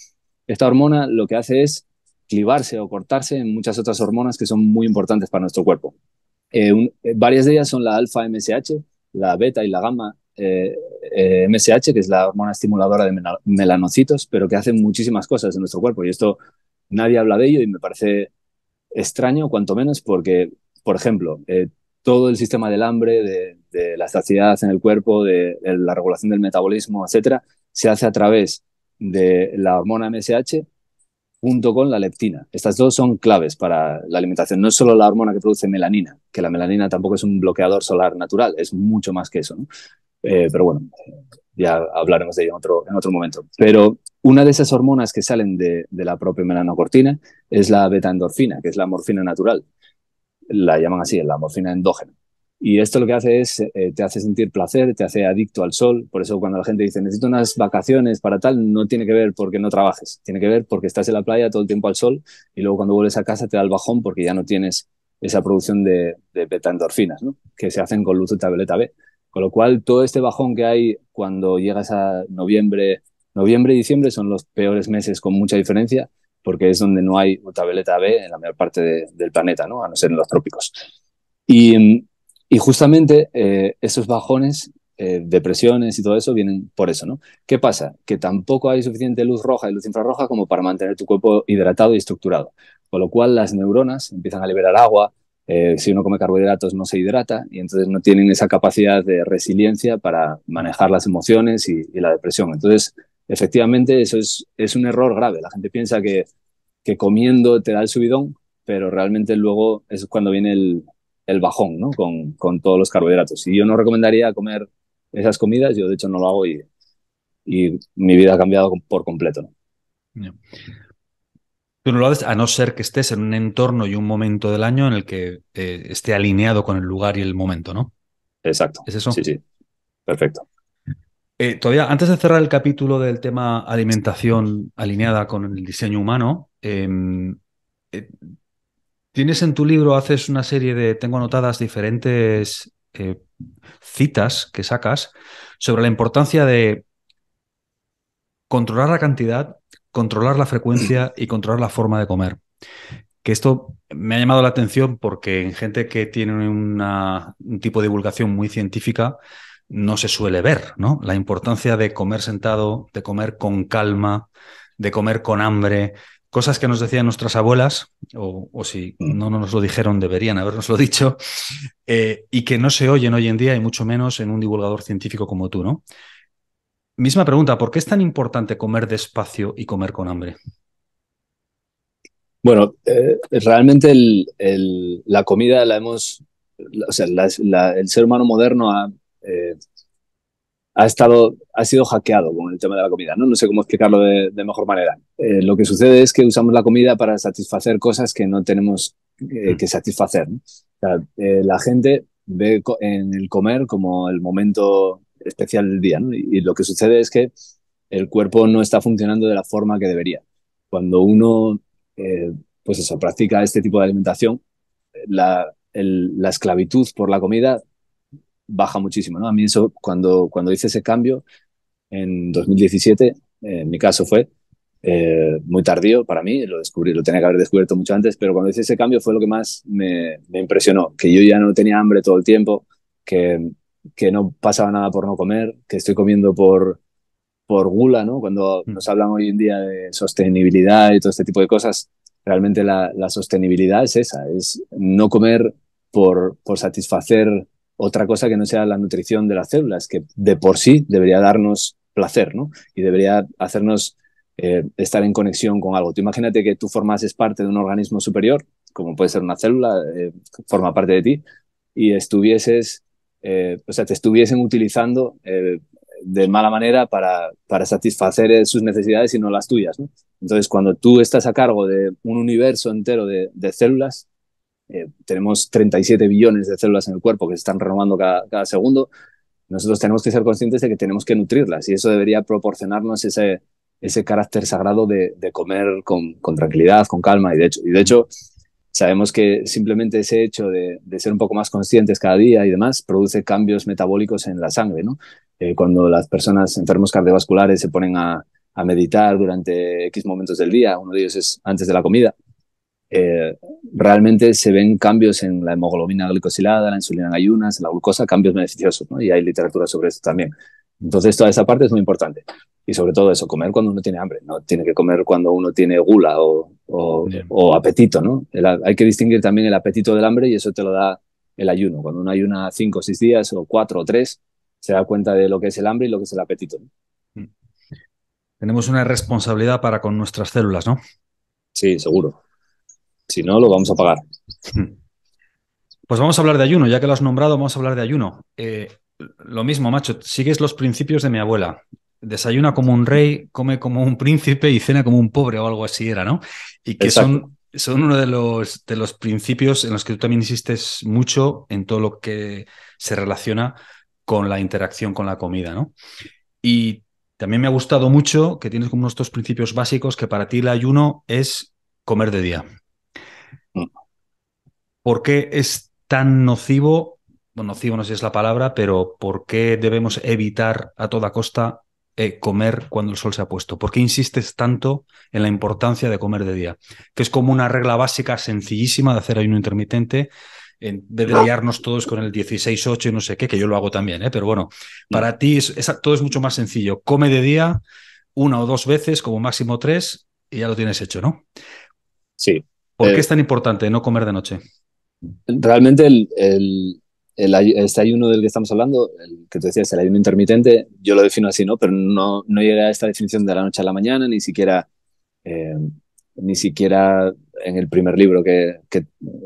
[SPEAKER 1] Esta hormona lo que hace es clivarse o cortarse en muchas otras hormonas que son muy importantes para nuestro cuerpo. Eh, eh, varias de ellas son la alfa-MSH, la beta y la gamma MSH, eh, que es la hormona estimuladora de melanocitos, pero que hacen muchísimas cosas en nuestro cuerpo. Y esto nadie habla de ello y me parece extraño, cuanto menos, porque, por ejemplo, todo el sistema del hambre, de, la saciedad en el cuerpo, de, de la regulación del metabolismo, etcétera, se hace a través de la hormona MSH junto con la leptina. Estas dos son claves para la alimentación. No es solo la hormona que produce melanina, que la melanina tampoco es un bloqueador solar natural, es mucho más que eso. Eh, pero bueno, ya hablaremos de ello en otro, en otro momento. Pero una de esas hormonas que salen de, de la propia melanocortina es la beta-endorfina, que es la morfina natural. La llaman así, la morfina endógena. Y esto lo que hace es, eh, eh, te hace sentir placer, te hace adicto al sol. Por eso cuando la gente dice, necesito unas vacaciones para tal, no tiene que ver porque no trabajes, tiene que ver porque estás en la playa todo el tiempo al sol y luego cuando vuelves a casa te da el bajón porque ya no tienes esa producción de, beta endorfinas ¿no? que se hacen con luz de tableta B. Con lo cual, todo este bajón que hay cuando llegas a noviembre, noviembre y diciembre son los peores meses con mucha diferencia porque es donde no hay ultravioleta B en la mayor parte del planeta, ¿no? a no ser en los trópicos. Y, mm, y justamente eh, esos bajones, eh, depresiones y todo eso vienen por eso, ¿no? ¿Qué pasa? Que tampoco hay suficiente luz roja y luz infrarroja como para mantener tu cuerpo hidratado y estructurado. Con lo cual las neuronas empiezan a liberar agua, eh, si uno come carbohidratos no se hidrata y entonces no tienen esa capacidad de resiliencia para manejar las emociones y, la depresión. Entonces, efectivamente, eso es, es, un error grave. La gente piensa que, que comiendo te da el subidón, pero realmente luego es cuando viene el, el bajón ¿no? con, todos los carbohidratos. Y yo no recomendaría comer esas comidas, yo de hecho no lo hago y, y mi vida ha cambiado por completo. ¿no?
[SPEAKER 2] Tú no lo haces a no ser que estés en un entorno y un momento del año en el que eh, esté alineado con el lugar y el momento, ¿no? Exacto. ¿Es eso? Sí, sí. Perfecto. Eh, todavía, antes de cerrar el capítulo del tema alimentación alineada con el diseño humano, em, eh, Tienes en tu libro, haces una serie de, tengo anotadas diferentes eh, citas que sacas sobre la importancia de controlar la cantidad, controlar la frecuencia y controlar la forma de comer. Que esto me ha llamado la atención porque en gente que tiene un tipo de divulgación muy científica no se suele ver, ¿no? La importancia de comer sentado, de comer con calma, de comer con hambre, cosas que nos decían nuestras abuelas, o, si mm. no nos lo dijeron, deberían habernoslo dicho, eh, y que no se oyen hoy en día, y mucho menos en un divulgador científico como tú, ¿no? Misma pregunta, ¿por qué es tan importante comer despacio y comer con hambre?
[SPEAKER 1] Bueno, eh, realmente la comida la hemos, o sea, el ser humano moderno ha eh, ha estado, ha sido hackeado con el tema de la comida, ¿no? No sé cómo explicarlo de, mejor manera. Eh, lo que sucede es que usamos la comida para satisfacer cosas que no tenemos eh, mm. que satisfacer. Eh, la gente ve en el comer como el momento especial del día, ¿no? Y, lo que sucede es que el cuerpo no está funcionando de la forma que debería. Cuando uno, pues eso, practica este tipo de alimentación, la, la esclavitud por la comida baja muchísimo, ¿no? A mí eso, cuando, cuando hice ese cambio en 2017, en mi caso fue eh, muy tardío para mí, lo descubrí, lo tenía que haber descubierto mucho antes, pero cuando hice ese cambio fue lo que más me, impresionó, que yo ya no tenía hambre todo el tiempo, que, que no pasaba nada por no comer, que estoy comiendo por, por gula, ¿no? Cuando mm. nos hablan hoy en día de sostenibilidad y todo este tipo de cosas, realmente la, sostenibilidad es esa, es no comer por, por satisfacer otra cosa que no sea la nutrición de las células, que de por sí debería darnos placer, ¿no? Y debería hacernos eh, estar en conexión con algo. Tú imagínate que tú formases parte de un organismo superior, como puede ser una célula, eh, forma parte de ti, y estuvieses, eh, o sea, te estuviesen utilizando de mala manera para, satisfacer sus necesidades y no las tuyas, Entonces, cuando tú estás a cargo de un universo entero de células, eh, tenemos 37 billones de células en el cuerpo que se están renovando cada, segundo, nosotros tenemos que ser conscientes de que tenemos que nutrirlas y eso debería proporcionarnos ese, ese carácter sagrado de, comer con, tranquilidad, con calma. Y de hecho, y de hecho sabemos que simplemente ese hecho de, ser un poco más conscientes cada día y demás produce cambios metabólicos en la sangre. ¿no? Eh, cuando las personas enfermos cardiovasculares se ponen a, a meditar durante X momentos del día, uno de ellos es antes de la comida, eh, realmente se ven cambios en la hemoglobina glicosilada, la insulina en ayunas, en la glucosa, cambios beneficiosos, ¿no? Y hay literatura sobre eso también. Entonces, toda esa parte es muy importante. Y sobre todo eso, comer cuando uno tiene hambre, no tiene que comer cuando uno tiene gula o, apetito, ¿no? hay que distinguir también el apetito del hambre y eso te lo da el ayuno. Cuando uno ayuna cinco o seis días o cuatro o tres, se da cuenta de lo que es el hambre y lo que es el apetito. Mm.
[SPEAKER 2] Tenemos una responsabilidad para con nuestras células, ¿no?
[SPEAKER 1] Sí, seguro. Si no, lo vamos a pagar. Hmm.
[SPEAKER 2] Pues vamos a hablar de ayuno, ya que lo has nombrado, vamos a hablar de ayuno. Eh, lo mismo, macho, sigues los principios de mi abuela. Desayuna como un rey, come como un príncipe y cena como un pobre o algo así era, ¿no? Y que son, son uno de los, de los principios en los que tú también insistes mucho en todo lo que se relaciona con la interacción con la comida, ¿no? Y también me ha gustado mucho que tienes como unos estos principios básicos que para ti el ayuno es comer de día. Mm. ¿Por qué es tan nocivo? Bueno, nocivo no sé si es la palabra, pero ¿por qué debemos evitar a toda costa eh, comer cuando el sol se ha puesto? ¿Por qué insistes tanto en la importancia de comer de día? Que es como una regla básica, sencillísima de hacer ayuno intermitente, de liarnos todos con el 16-8 y no sé qué, que yo lo hago también, ¿eh? pero bueno, para ti todo es mucho más sencillo. Come de día una o dos veces, como máximo tres, y ya lo tienes hecho, ¿no?
[SPEAKER 1] Sí. ¿Por qué eh, es
[SPEAKER 2] tan importante no comer de noche?
[SPEAKER 1] Realmente el, este ayuno del que estamos hablando, el que tú decías, el ayuno intermitente, yo lo defino así, ¿no? Pero no, llega a esta definición de la noche a la mañana, ni siquiera, eh, ni siquiera en el primer libro que,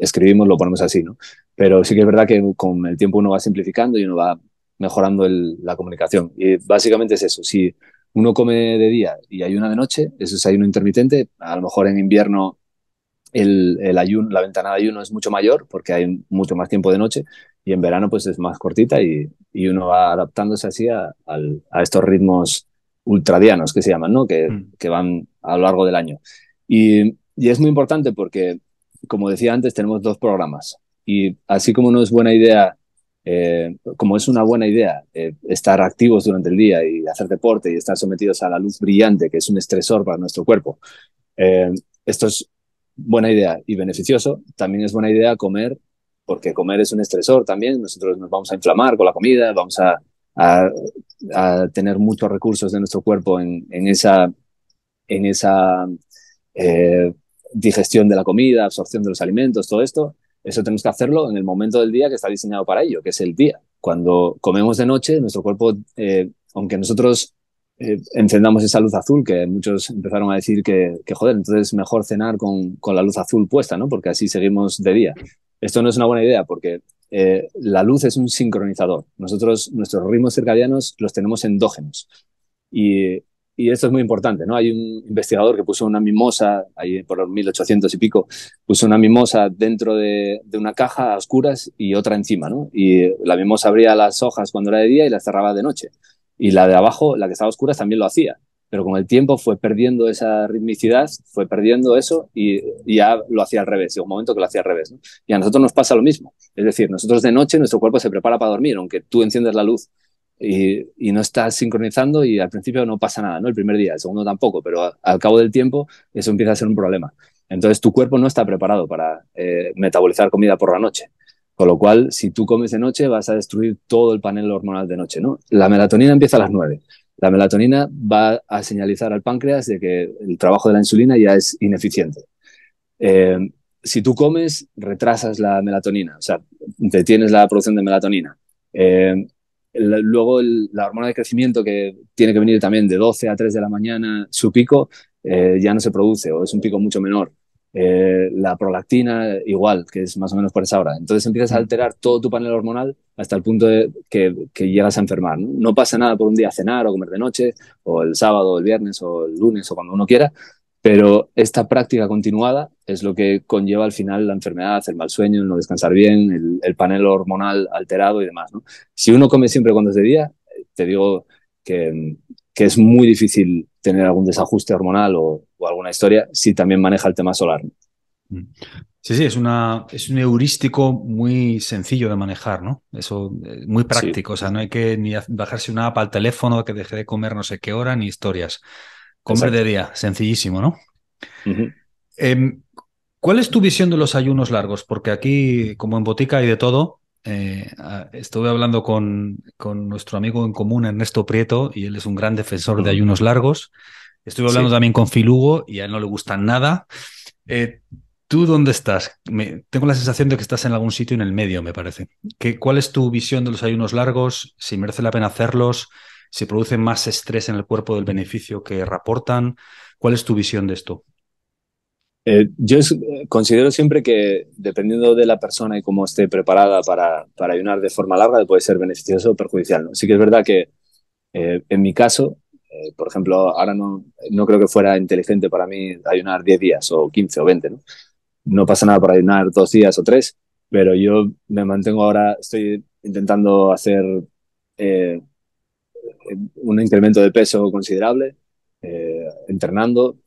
[SPEAKER 1] escribimos lo ponemos así, ¿no? Pero sí que es verdad que con el tiempo uno va simplificando y uno va mejorando la comunicación. Y básicamente es eso, si uno come de día y hay una de noche, eso es ayuno intermitente, a lo mejor en invierno el, ayuno, la ventana de ayuno es mucho mayor porque hay mucho más tiempo de noche y en verano pues es más cortita y, uno va adaptándose así a, estos ritmos ultradianos que se llaman, ¿no? Que, mm. van a lo largo del año. Y, es muy importante porque, como decía antes, tenemos dos programas y así como no es buena idea, eh, como es una buena idea eh, estar activos durante el día y hacer deporte y estar sometidos a la luz brillante, que es un estresor para nuestro cuerpo, eh, estos buena idea y beneficioso, también es buena idea comer, porque comer es un estresor también, nosotros nos vamos a inflamar con la comida, vamos a, tener muchos recursos de nuestro cuerpo en, esa, en esa eh, digestión de la comida, absorción de los alimentos, todo esto. Eso tenemos que hacerlo en el momento del día que está diseñado para ello, que es el día. Cuando comemos de noche, nuestro cuerpo, eh, aunque nosotros eh, encendamos esa luz azul, que muchos empezaron a decir que, joder, entonces mejor cenar con, con, la luz azul puesta, ¿no? Porque así seguimos de día. Esto no es una buena idea porque eh, la luz es un sincronizador. Nosotros, nuestros ritmos circadianos los tenemos endógenos. Y, y esto es muy importante, ¿no? Hay un investigador que puso una mimosa, ahí por los 1800 y pico, puso una mimosa dentro de, una caja a oscuras y otra encima, ¿no? Y la mimosa abría las hojas cuando era de día y las cerraba de noche. Y la de abajo, la que estaba oscura, también lo hacía. Pero con el tiempo fue perdiendo esa ritmicidad, fue perdiendo eso y, ya lo hacía al revés. Llegó un momento que lo hacía al revés. Y a nosotros nos pasa lo mismo. Es decir, nosotros de noche nuestro cuerpo se prepara para dormir, aunque tú enciendes la luz y, no estás sincronizando y al principio no pasa nada, ¿no? El primer día, el segundo tampoco, pero al cabo del tiempo eso empieza a ser un problema. Entonces tu cuerpo no está preparado para eh, metabolizar comida por la noche. Con lo cual, si tú comes de noche, vas a destruir todo el panel hormonal de noche, ¿no? La melatonina empieza a las 9. La melatonina va a señalizar al páncreas de que el trabajo de la insulina ya es ineficiente. Eh, si tú comes, retrasas la melatonina, o sea, detienes la producción de melatonina. Eh, luego la hormona de crecimiento que tiene que venir también de 12 a 3 de la mañana, su pico eh, ya no se produce o es un pico mucho menor. Eh, la prolactina igual, que es más o menos por esa hora. Entonces empiezas a mm. alterar todo tu panel hormonal hasta el punto de que, llegas a enfermar. ¿no? pasa nada por un día cenar o comer de noche, o el sábado, o el viernes, o el lunes, o cuando uno quiera, pero esta práctica continuada es lo que conlleva al final la enfermedad, el mal sueño, el no descansar bien, el, panel hormonal alterado y demás. Si uno come siempre cuando es de día, te digo que es muy difícil tener algún desajuste hormonal o, alguna historia, si también maneja el tema solar. Mm.
[SPEAKER 2] Sí, sí, es, una, es un heurístico muy sencillo de manejar, ¿no? Eso, eh, muy práctico, o sea, no hay que ni bajarse una app al teléfono que deje de comer no sé qué hora ni historias. Comer de día, sencillísimo, ¿no? Em, ¿Cuál es tu visión de los ayunos largos? Porque aquí, como en botica hay de todo, eh, estuve hablando con, con, nuestro amigo en común, Ernesto Prieto, y él es un gran defensor de ayunos largos. Estuve hablando también con Filugo y a él no le gusta nada. Eh, ¿Tú dónde estás? tengo la sensación de que estás en algún sitio en el medio, me parece. ¿Qué, ¿Cuál es tu visión de los ayunos largos? ¿Si merece la pena hacerlos? ¿Si producen más estrés en el cuerpo del beneficio que reportan? ¿Cuál es tu visión de esto?
[SPEAKER 1] Eh, yo considero siempre que dependiendo de la persona y cómo esté preparada para, para ayunar de forma larga, puede ser beneficioso o perjudicial. ¿no? Sí que es verdad que eh, en mi caso eh, por ejemplo, ahora no, no creo que fuera inteligente para mí ayunar 10 días o 15 o 20, ¿no? No pasa nada por ayunar dos días o tres, pero yo me mantengo ahora, estoy intentando hacer eh, un incremento de peso considerable, eh, entrenando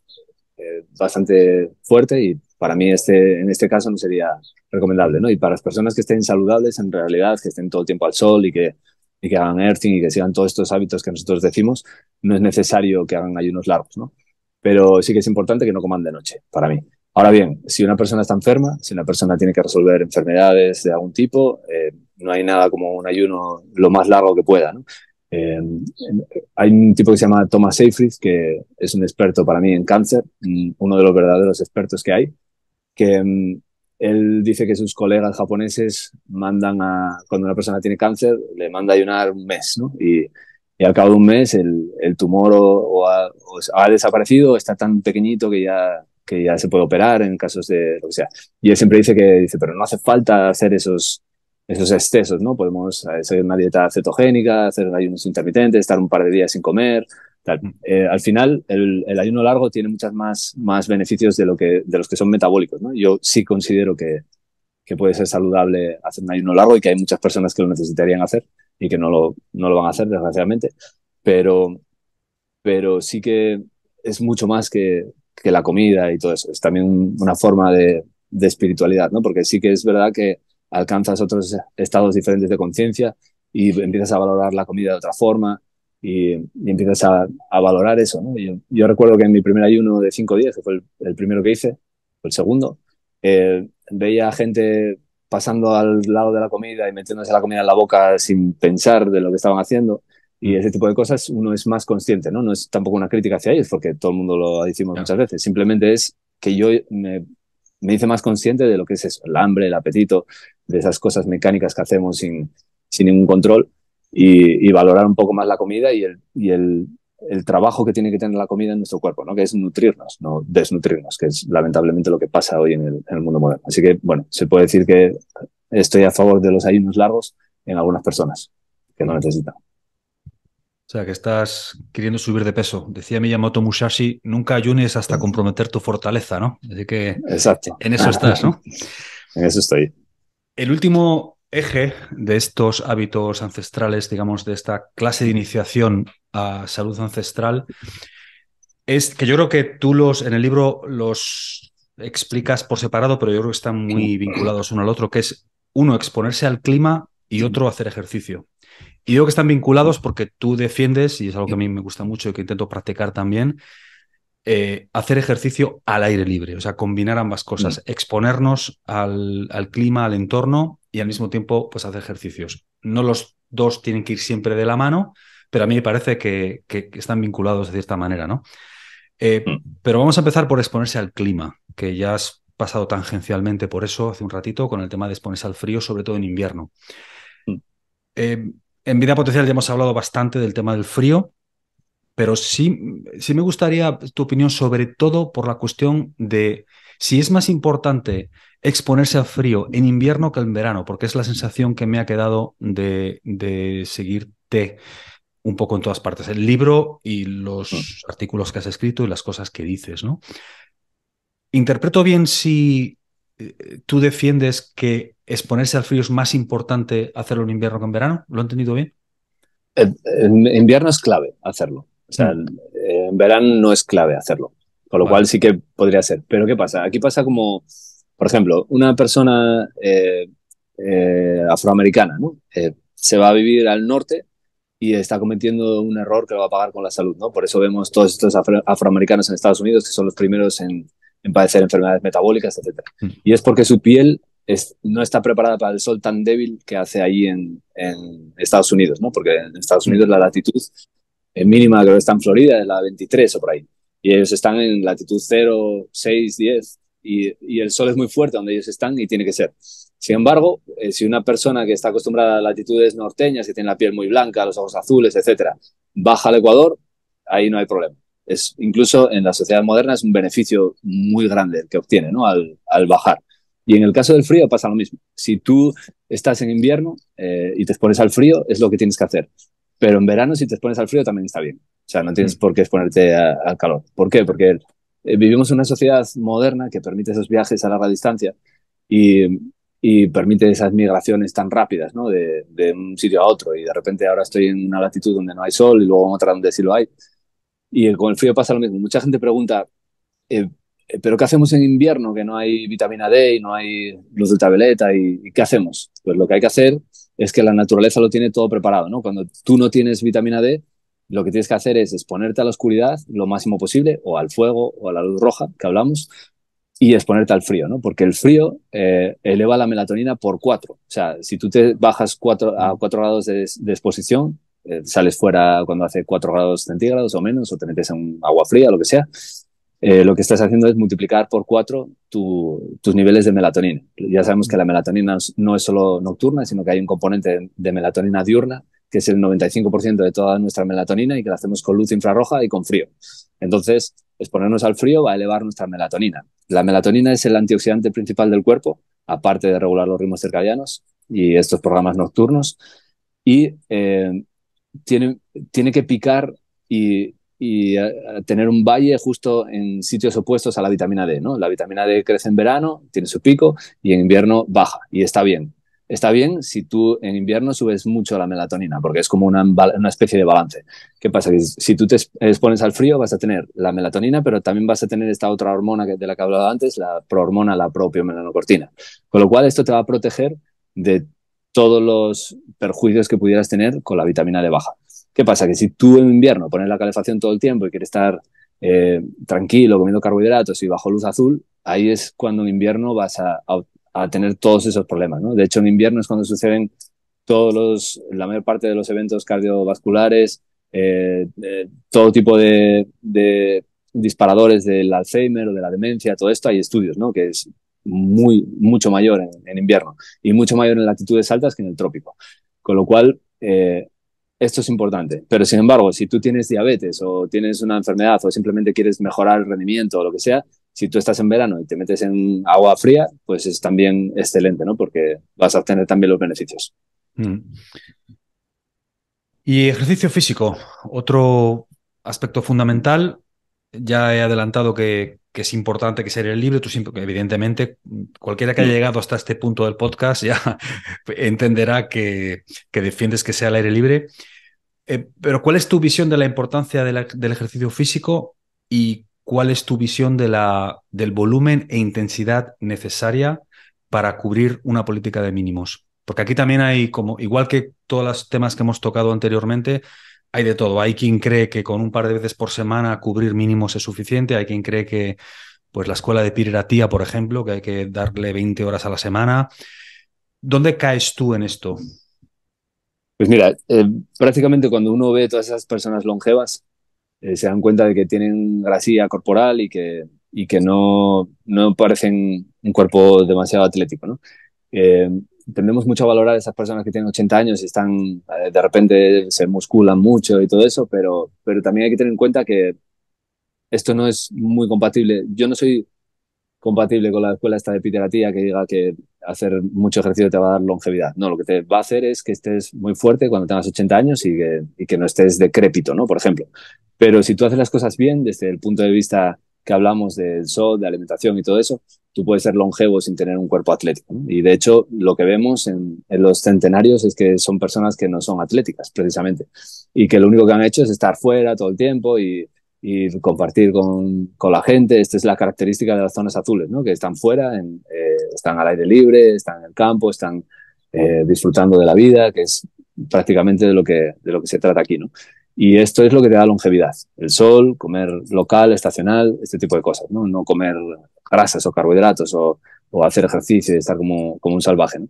[SPEAKER 1] eh, bastante fuerte y para mí este, en este caso no sería recomendable, ¿no? Y para las personas que estén saludables, en realidad, que estén todo el tiempo al sol y que y que hagan earthing y que sigan todos estos hábitos que nosotros decimos, no es necesario que hagan ayunos largos, ¿no? Pero sí que es importante que no coman de noche, para mí. Ahora bien, si una persona está enferma, si una persona tiene que resolver enfermedades de algún tipo, eh, no hay nada como un ayuno lo más largo que pueda, ¿no? Eh, hay un tipo que se llama Thomas Seyfried, que es un experto para mí en cáncer, uno de los verdaderos expertos que hay, que mm, él dice que sus colegas japoneses mandan a, cuando una persona tiene cáncer, le manda a ayunar un mes, ¿no? Y, al cabo de un mes el, tumor o, ha, desaparecido está tan pequeñito que ya, que ya se puede operar en casos de lo que sea. Y él siempre dice que dice, pero no hace falta hacer esos, esos excesos, ¿no? Podemos hacer eh, una dieta cetogénica, hacer ayunos intermitentes, estar un par de días sin comer, Mm. Eh, al final, el, ayuno largo tiene muchas más, más beneficios de, lo que, de los que son metabólicos. Yo sí considero que, que puede ser saludable hacer un ayuno largo y que hay muchas personas que lo necesitarían hacer y que no lo, lo van a hacer, desgraciadamente. Pero, pero sí que es mucho más que, la comida y todo eso. Es también una forma de, espiritualidad, ¿no? Porque sí que es verdad que alcanzas otros estados diferentes de conciencia y empiezas a valorar la comida de otra forma y, empiezas a, valorar eso. Yo, recuerdo que en mi primer ayuno de cinco días, que fue el, primero que hice, el segundo, eh, veía gente pasando al lado de la comida y metiéndose la comida en la boca sin pensar de lo que estaban haciendo. Y mm. ese tipo de cosas uno es más consciente, ¿no? No es tampoco una crítica hacia ellos, porque todo el mundo lo decimos muchas veces. Simplemente es que yo me, hice más consciente de lo que es eso, el hambre, el apetito, de esas cosas mecánicas que hacemos sin, sin ningún control y, valorar un poco más la comida y, el, el, trabajo que tiene que tener la comida en nuestro cuerpo, ¿no? que es nutrirnos, no desnutrirnos, que es lamentablemente lo que pasa hoy en el, mundo moderno. Así que, bueno, se puede decir que estoy a favor de los ayunos largos en algunas personas que no necesitan. O
[SPEAKER 2] sea, que estás queriendo subir de peso. Decía Miyamoto Musashi, nunca ayunes hasta comprometer tu fortaleza, ¿no? Así
[SPEAKER 1] que Exacto. en eso estás, ¿no? en eso estoy.
[SPEAKER 2] El último eje de estos hábitos ancestrales, digamos, de esta clase de iniciación a salud ancestral, es que yo creo que tú los en el libro los explicas por separado, pero yo creo que están muy vinculados uno al otro, que es uno exponerse al clima y otro hacer ejercicio. Y digo que están vinculados porque tú defiendes, y es algo que a mí me gusta mucho y que intento practicar también, eh, hacer ejercicio al aire libre, o sea, combinar ambas cosas, mm. exponernos al, al clima, al entorno y al mismo tiempo pues hace ejercicios. No los dos tienen que ir siempre de la mano, pero a mí me parece que, están vinculados de cierta manera, ¿no? Eh, mm. pero vamos a empezar por exponerse al clima, que ya has pasado tangencialmente por eso hace un ratito con el tema de exponerse al frío, sobre todo en invierno. Mm. Eh, en vida potencial ya hemos hablado bastante del tema del frío, pero sí, sí me gustaría tu opinión sobre todo por la cuestión de si es más importante exponerse al frío en invierno que en verano, porque es la sensación que me ha quedado de, seguirte un poco en todas partes, el libro y los mm. artículos que has escrito y las cosas que dices, ¿no? Interpreto bien si eh, tú defiendes que exponerse al frío es más importante hacerlo en invierno que en verano, ¿lo he entendido bien?
[SPEAKER 1] En, invierno es clave hacerlo. O sea, mm. en verano no es clave hacerlo. Con lo cual sí que podría ser. Pero ¿qué pasa? Aquí pasa como, por ejemplo, una persona eh, eh, afroamericana eh, se va a vivir al norte y está cometiendo un error que lo va a pagar con la salud. ¿no? Por eso vemos todos estos afroamericanos en Estados Unidos que son los primeros en, padecer enfermedades metabólicas, etc. Mm. Y es porque su piel no está preparada para el sol tan débil que hace ahí en, Estados Unidos, ¿no? porque en Estados mm. Unidos la latitud mínima, que está en Florida, es la 23 o por ahí y ellos están en latitud 0, 6, 10 y, el sol es muy fuerte donde ellos están y tiene que ser. Sin embargo, eh, si una persona que está acostumbrada a latitudes norteñas, que tiene la piel muy blanca, los ojos azules, etcétera, baja al Ecuador, ahí no hay problema. Es, incluso en la sociedad moderna es un beneficio muy grande el que obtiene ¿no? al, bajar. Y en el caso del frío pasa lo mismo. Si tú estás en invierno eh, y te expones al frío, es lo que tienes que hacer. Pero en verano, si te expones al frío, también está bien. O sea, no tienes mm. por qué exponerte al calor. ¿Por qué? Porque eh, vivimos en una sociedad moderna que permite esos viajes a larga distancia y, permite esas migraciones tan rápidas, ¿no? De, un sitio a otro y de repente ahora estoy en una latitud donde no hay sol y luego en otra donde sí lo hay. Y con el frío pasa lo mismo. Mucha gente pregunta, eh, eh, ¿pero qué hacemos en invierno? Que no hay vitamina D y no hay luz de tableta y, y, ¿qué hacemos? Pues lo que hay que hacer es que la naturaleza lo tiene todo preparado, ¿no? Cuando tú no tienes vitamina D, lo que tienes que hacer es exponerte a la oscuridad lo máximo posible, o al fuego, o a la luz roja que hablamos, y exponerte al frío, ¿no? Porque el frío eh, eleva la melatonina por cuatro. O sea, si tú te bajas cuatro, a cuatro grados de, exposición, eh, sales fuera cuando hace cuatro grados centígrados o menos, o te metes en agua fría, lo que sea, eh, lo que estás haciendo es multiplicar por cuatro tus niveles de melatonina. Ya sabemos que la melatonina no es solo nocturna, sino que hay un componente de melatonina diurna que es el 95% de toda nuestra melatonina y que la hacemos con luz infrarroja y con frío. Entonces, exponernos al frío va a elevar nuestra melatonina. La melatonina es el antioxidante principal del cuerpo, aparte de regular los ritmos circadianos y estos programas nocturnos. Y eh, tiene, tiene que picar y, eh, tener un valle justo en sitios opuestos a la vitamina D, ¿no? La vitamina D crece en verano, tiene su pico y en invierno baja y está bien. Está bien si tú en invierno subes mucho la melatonina, porque es como una, especie de balance. ¿Qué pasa? Que si tú te expones al frío vas a tener la melatonina, pero también vas a tener esta otra hormona que, de la que hablaba antes, la prohormona, la propia melanocortina. Con lo cual esto te va a proteger de todos los perjuicios que pudieras tener con la vitamina D baja. ¿Qué pasa? Que si tú en invierno pones la calefacción todo el tiempo y quieres estar eh, tranquilo comiendo carbohidratos y bajo luz azul, ahí es cuando en invierno vas a, a tener todos esos problemas. ¿no? De hecho, en invierno es cuando suceden todos los, la mayor parte de los eventos cardiovasculares, eh, todo tipo de, disparadores del Alzheimer o de la demencia, todo esto hay estudios, ¿no? Que es muy, mucho mayor en, invierno y mucho mayor en latitudes altas que en el trópico. Con lo cual, eh, esto es importante. Pero sin embargo, si tú tienes diabetes o tienes una enfermedad o simplemente quieres mejorar el rendimiento o lo que sea, si tú estás en verano y te metes en agua fría, pues es también excelente, ¿no? Porque vas a obtener también los beneficios. Mm.
[SPEAKER 2] Y ejercicio físico, otro aspecto fundamental. Ya he adelantado que, es importante que sea el libre. Tú, evidentemente, cualquiera que haya mm. llegado hasta este punto del podcast ya entenderá que, defiendes que sea el aire libre. Eh, pero, ¿cuál es tu visión de la importancia del ejercicio físico y ¿Cuál es tu visión del volumen e intensidad necesaria para cubrir una política de mínimos? Porque aquí también hay, como igual que todos los temas que hemos tocado anteriormente, hay de todo. Hay quien cree que con un par de veces por semana cubrir mínimos es suficiente, hay quien cree que pues la escuela de piratía, por ejemplo, que hay que darle 20 horas a la semana. ¿Dónde caes tú en esto?
[SPEAKER 1] Pues mira, eh, prácticamente cuando uno ve todas esas personas longevas, eh, se dan cuenta de que tienen gracia corporal y que, y que no, no parecen un cuerpo demasiado atlético. ¿no? Eh, tendemos mucho a valorar a esas personas que tienen 80 años y están, eh, de repente se musculan mucho y todo eso, pero, pero también hay que tener en cuenta que esto no es muy compatible. Yo no soy compatible con la escuela esta de piteratía que diga que hacer mucho ejercicio te va a dar longevidad. No, lo que te va a hacer es que estés muy fuerte cuando tengas 80 años y que, no estés decrépito, ¿no? Por ejemplo. Pero si tú haces las cosas bien desde el punto de vista que hablamos del sol, de alimentación y todo eso, tú puedes ser longevo sin tener un cuerpo atlético. Y de hecho, lo que vemos en, en, los centenarios es que son personas que no son atléticas, precisamente, y que lo único que han hecho es estar fuera todo el tiempo y y compartir con, con, la gente. Esta es la característica de las zonas azules, ¿no? que están fuera, eh, están al aire libre, están en el campo, están eh, disfrutando de la vida, que es prácticamente de lo que, de lo que se trata aquí. ¿no? Y esto es lo que te da longevidad. El sol, comer local, estacional, este tipo de cosas. No, no comer grasas o carbohidratos o, o hacer ejercicio y estar como, como un salvaje.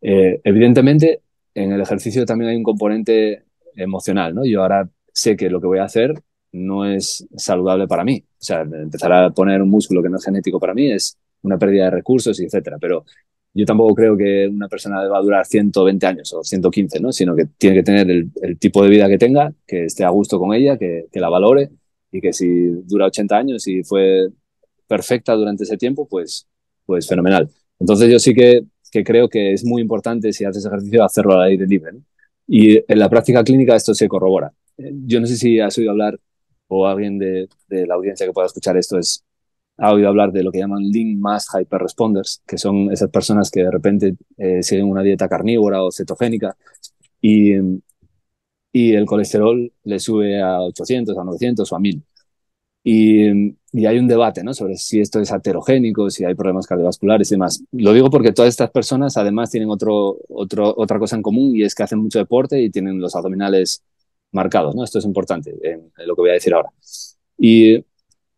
[SPEAKER 1] Eh, evidentemente, en el ejercicio también hay un componente emocional. ¿no? Yo ahora sé que lo que voy a hacer no es saludable para mí. O sea, empezar a poner un músculo que no es genético para mí es una pérdida de recursos, y etcétera. Pero yo tampoco creo que una persona va a durar 120 años o 115, ¿no? Sino que tiene que tener el, tipo de vida que tenga, que esté a gusto con ella, que, la valore y que si dura 80 años y fue perfecta durante ese tiempo, pues, pues fenomenal. Entonces yo sí que, creo que es muy importante si haces ejercicio hacerlo a la aire libre. Y en la práctica clínica esto se corrobora. Eh, yo no sé si has oído hablar o alguien de, la audiencia que pueda escuchar esto es ha oído hablar de lo que llaman Lean Mass Hyper Responders, que son esas personas que de repente eh, siguen una dieta carnívora o cetogénica y, y el colesterol le sube a 800, a 900 o a 1000. Y, hay un debate ¿no? sobre si esto es aterogénico, si hay problemas cardiovasculares y demás. Lo digo porque todas estas personas además tienen otro, otro, otra cosa en común y es que hacen mucho deporte y tienen los abdominales marcados, ¿no? Esto es importante, en lo que voy a decir ahora. Y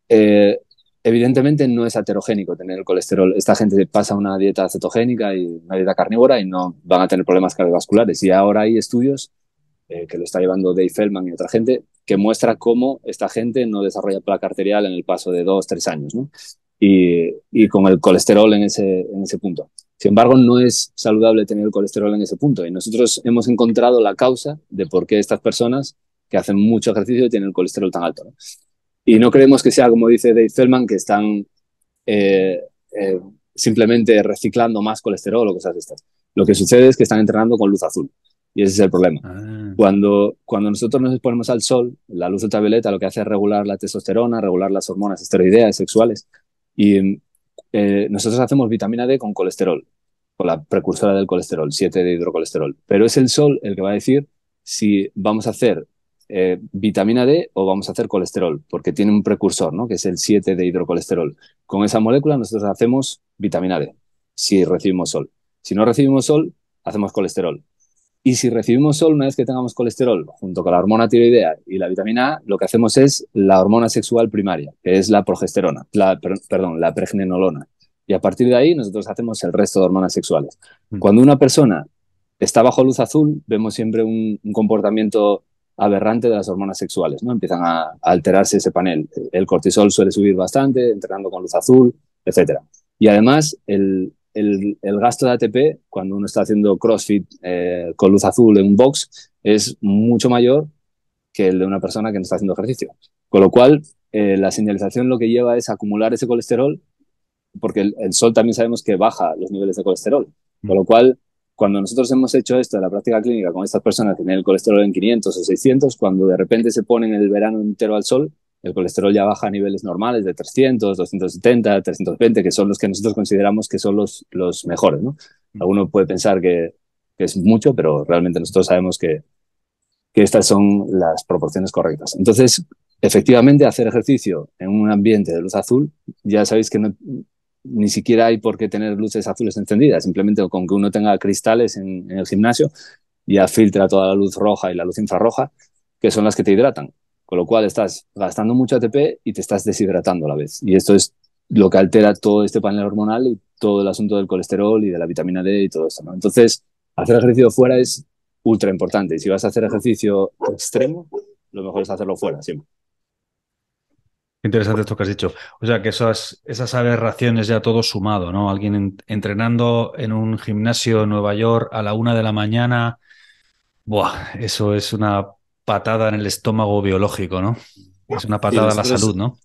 [SPEAKER 1] eh, evidentemente no es heterogénico tener el colesterol. Esta gente pasa una dieta cetogénica y una dieta carnívora y no van a tener problemas cardiovasculares. Y ahora hay estudios eh, que lo está llevando Dave Feldman y otra gente que muestra cómo esta gente no desarrolla placa arterial en el paso de dos, tres años, Y, y con el colesterol en ese, en ese punto. Sin embargo, no es saludable tener el colesterol en ese punto. Y nosotros hemos encontrado la causa de por qué estas personas que hacen mucho ejercicio tienen el colesterol tan alto. Y no creemos que sea, como dice Dave Feldman, que están eh, eh, simplemente reciclando más colesterol o cosas estas. Lo que sucede es que están entrenando con luz azul. Y ese es el problema. Ah. Cuando, cuando nosotros nos exponemos al sol, la luz ultravioleta lo que hace es regular la testosterona, regular las hormonas esteroideas sexuales. Y eh, nosotros hacemos vitamina D con colesterol la precursora del colesterol, 7 de hidrocolesterol. Pero es el sol el que va a decir si vamos a hacer eh, vitamina D o vamos a hacer colesterol, porque tiene un precursor, ¿no? Que es el 7 de hidrocolesterol. Con esa molécula nosotros hacemos vitamina D, si recibimos sol. Si no recibimos sol, hacemos colesterol. Y si recibimos sol, una vez que tengamos colesterol, junto con la hormona tiroidea y la vitamina A, lo que hacemos es la hormona sexual primaria, que es la progesterona, perdón, la pregnenolona. Y a partir de ahí nosotros hacemos el resto de hormonas sexuales. Mm. Cuando una persona está bajo luz azul, vemos siempre un, comportamiento aberrante de las hormonas sexuales, ¿no? Empiezan a, alterarse ese panel. El cortisol suele subir bastante, entrenando con luz azul, etc. Y además, el, gasto de ATP, cuando uno está haciendo CrossFit eh, con luz azul en un box, es mucho mayor que el de una persona que no está haciendo ejercicio. Con lo cual, eh, la señalización lo que lleva es acumular ese colesterol porque el, sol también sabemos que baja los niveles de colesterol. Mm. Con lo cual, cuando nosotros hemos hecho esto en la práctica clínica con estas personas que tienen el colesterol en 500 o 600, cuando de repente se ponen el verano entero al sol, el colesterol ya baja a niveles normales de 300, 270, 320, que son los que nosotros consideramos que son los, los mejores. ¿no? Mm. Alguno puede pensar que, es mucho, pero realmente nosotros sabemos que, que estas son las proporciones correctas. Entonces, efectivamente, hacer ejercicio en un ambiente de luz azul, ya sabéis que no, ni siquiera hay por qué tener luces azules encendidas, simplemente con que uno tenga cristales en, el gimnasio ya filtra toda la luz roja y la luz infrarroja, que son las que te hidratan. Con lo cual estás gastando mucho ATP y te estás deshidratando a la vez. Y esto es lo que altera todo este panel hormonal y todo el asunto del colesterol y de la vitamina D y todo esto. ¿no? Entonces, hacer ejercicio fuera es ultra importante. Y si vas a hacer ejercicio extremo, lo mejor es hacerlo fuera siempre.
[SPEAKER 2] Interesante esto que has dicho. O sea, que esas, aberraciones ya todo sumado, ¿no? Alguien entrenando en un gimnasio en Nueva York a la una de la mañana. Buah, eso es una patada en el estómago biológico, ¿no? Es una patada a la salud, ¿no?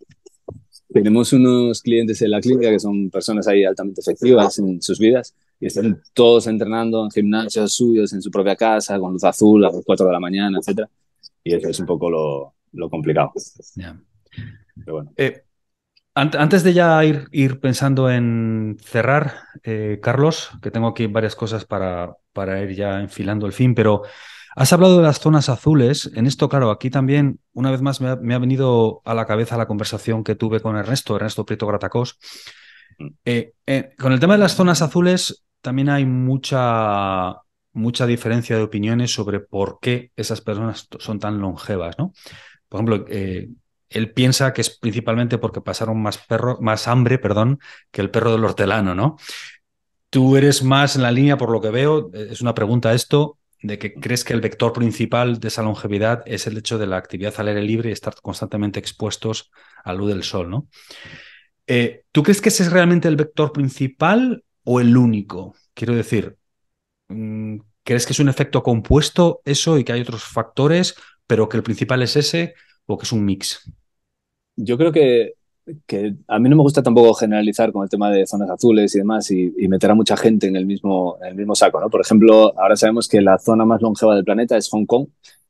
[SPEAKER 1] Tenemos unos clientes en la clínica que son personas ahí altamente efectivas en sus vidas y están todos entrenando en gimnasios suyos, en su propia casa, con luz azul a las cuatro de la mañana, etc. Y eso es un poco lo, complicado. Eh,
[SPEAKER 2] antes de ya ir, pensando en cerrar, eh, Carlos, que tengo aquí varias cosas para, para ir ya enfilando el fin, pero has hablado de las zonas azules. En esto, claro, aquí también, una vez más, me ha, venido a la cabeza la conversación que tuve con Ernesto, Ernesto Prieto Gratacos. Mm. Eh, con el tema de las zonas azules, también hay mucha, mucha diferencia de opiniones sobre por qué esas personas son tan longevas, ¿no? Por ejemplo, él piensa que es principalmente porque pasaron más, más hambre perdón, que el perro del hortelano, ¿no? Tú eres más en la línea, por lo que veo, eh, es una pregunta esto, de que crees que el vector principal de esa longevidad es el hecho de la actividad al aire libre y estar constantemente expuestos a luz del sol, ¿no? Eh, ¿Tú crees que ese es realmente el vector principal o el único? Quiero decir, mm, ¿crees que es un efecto compuesto eso y que hay otros factores, pero que el principal es ese o que es un mix?
[SPEAKER 1] yo creo que, que, a mí no me gusta tampoco generalizar con el tema de zonas azules y demás y, meter a mucha gente en el mismo, el mismo saco, ¿no? Por ejemplo, ahora sabemos que la zona más longeva del planeta es Hong Kong,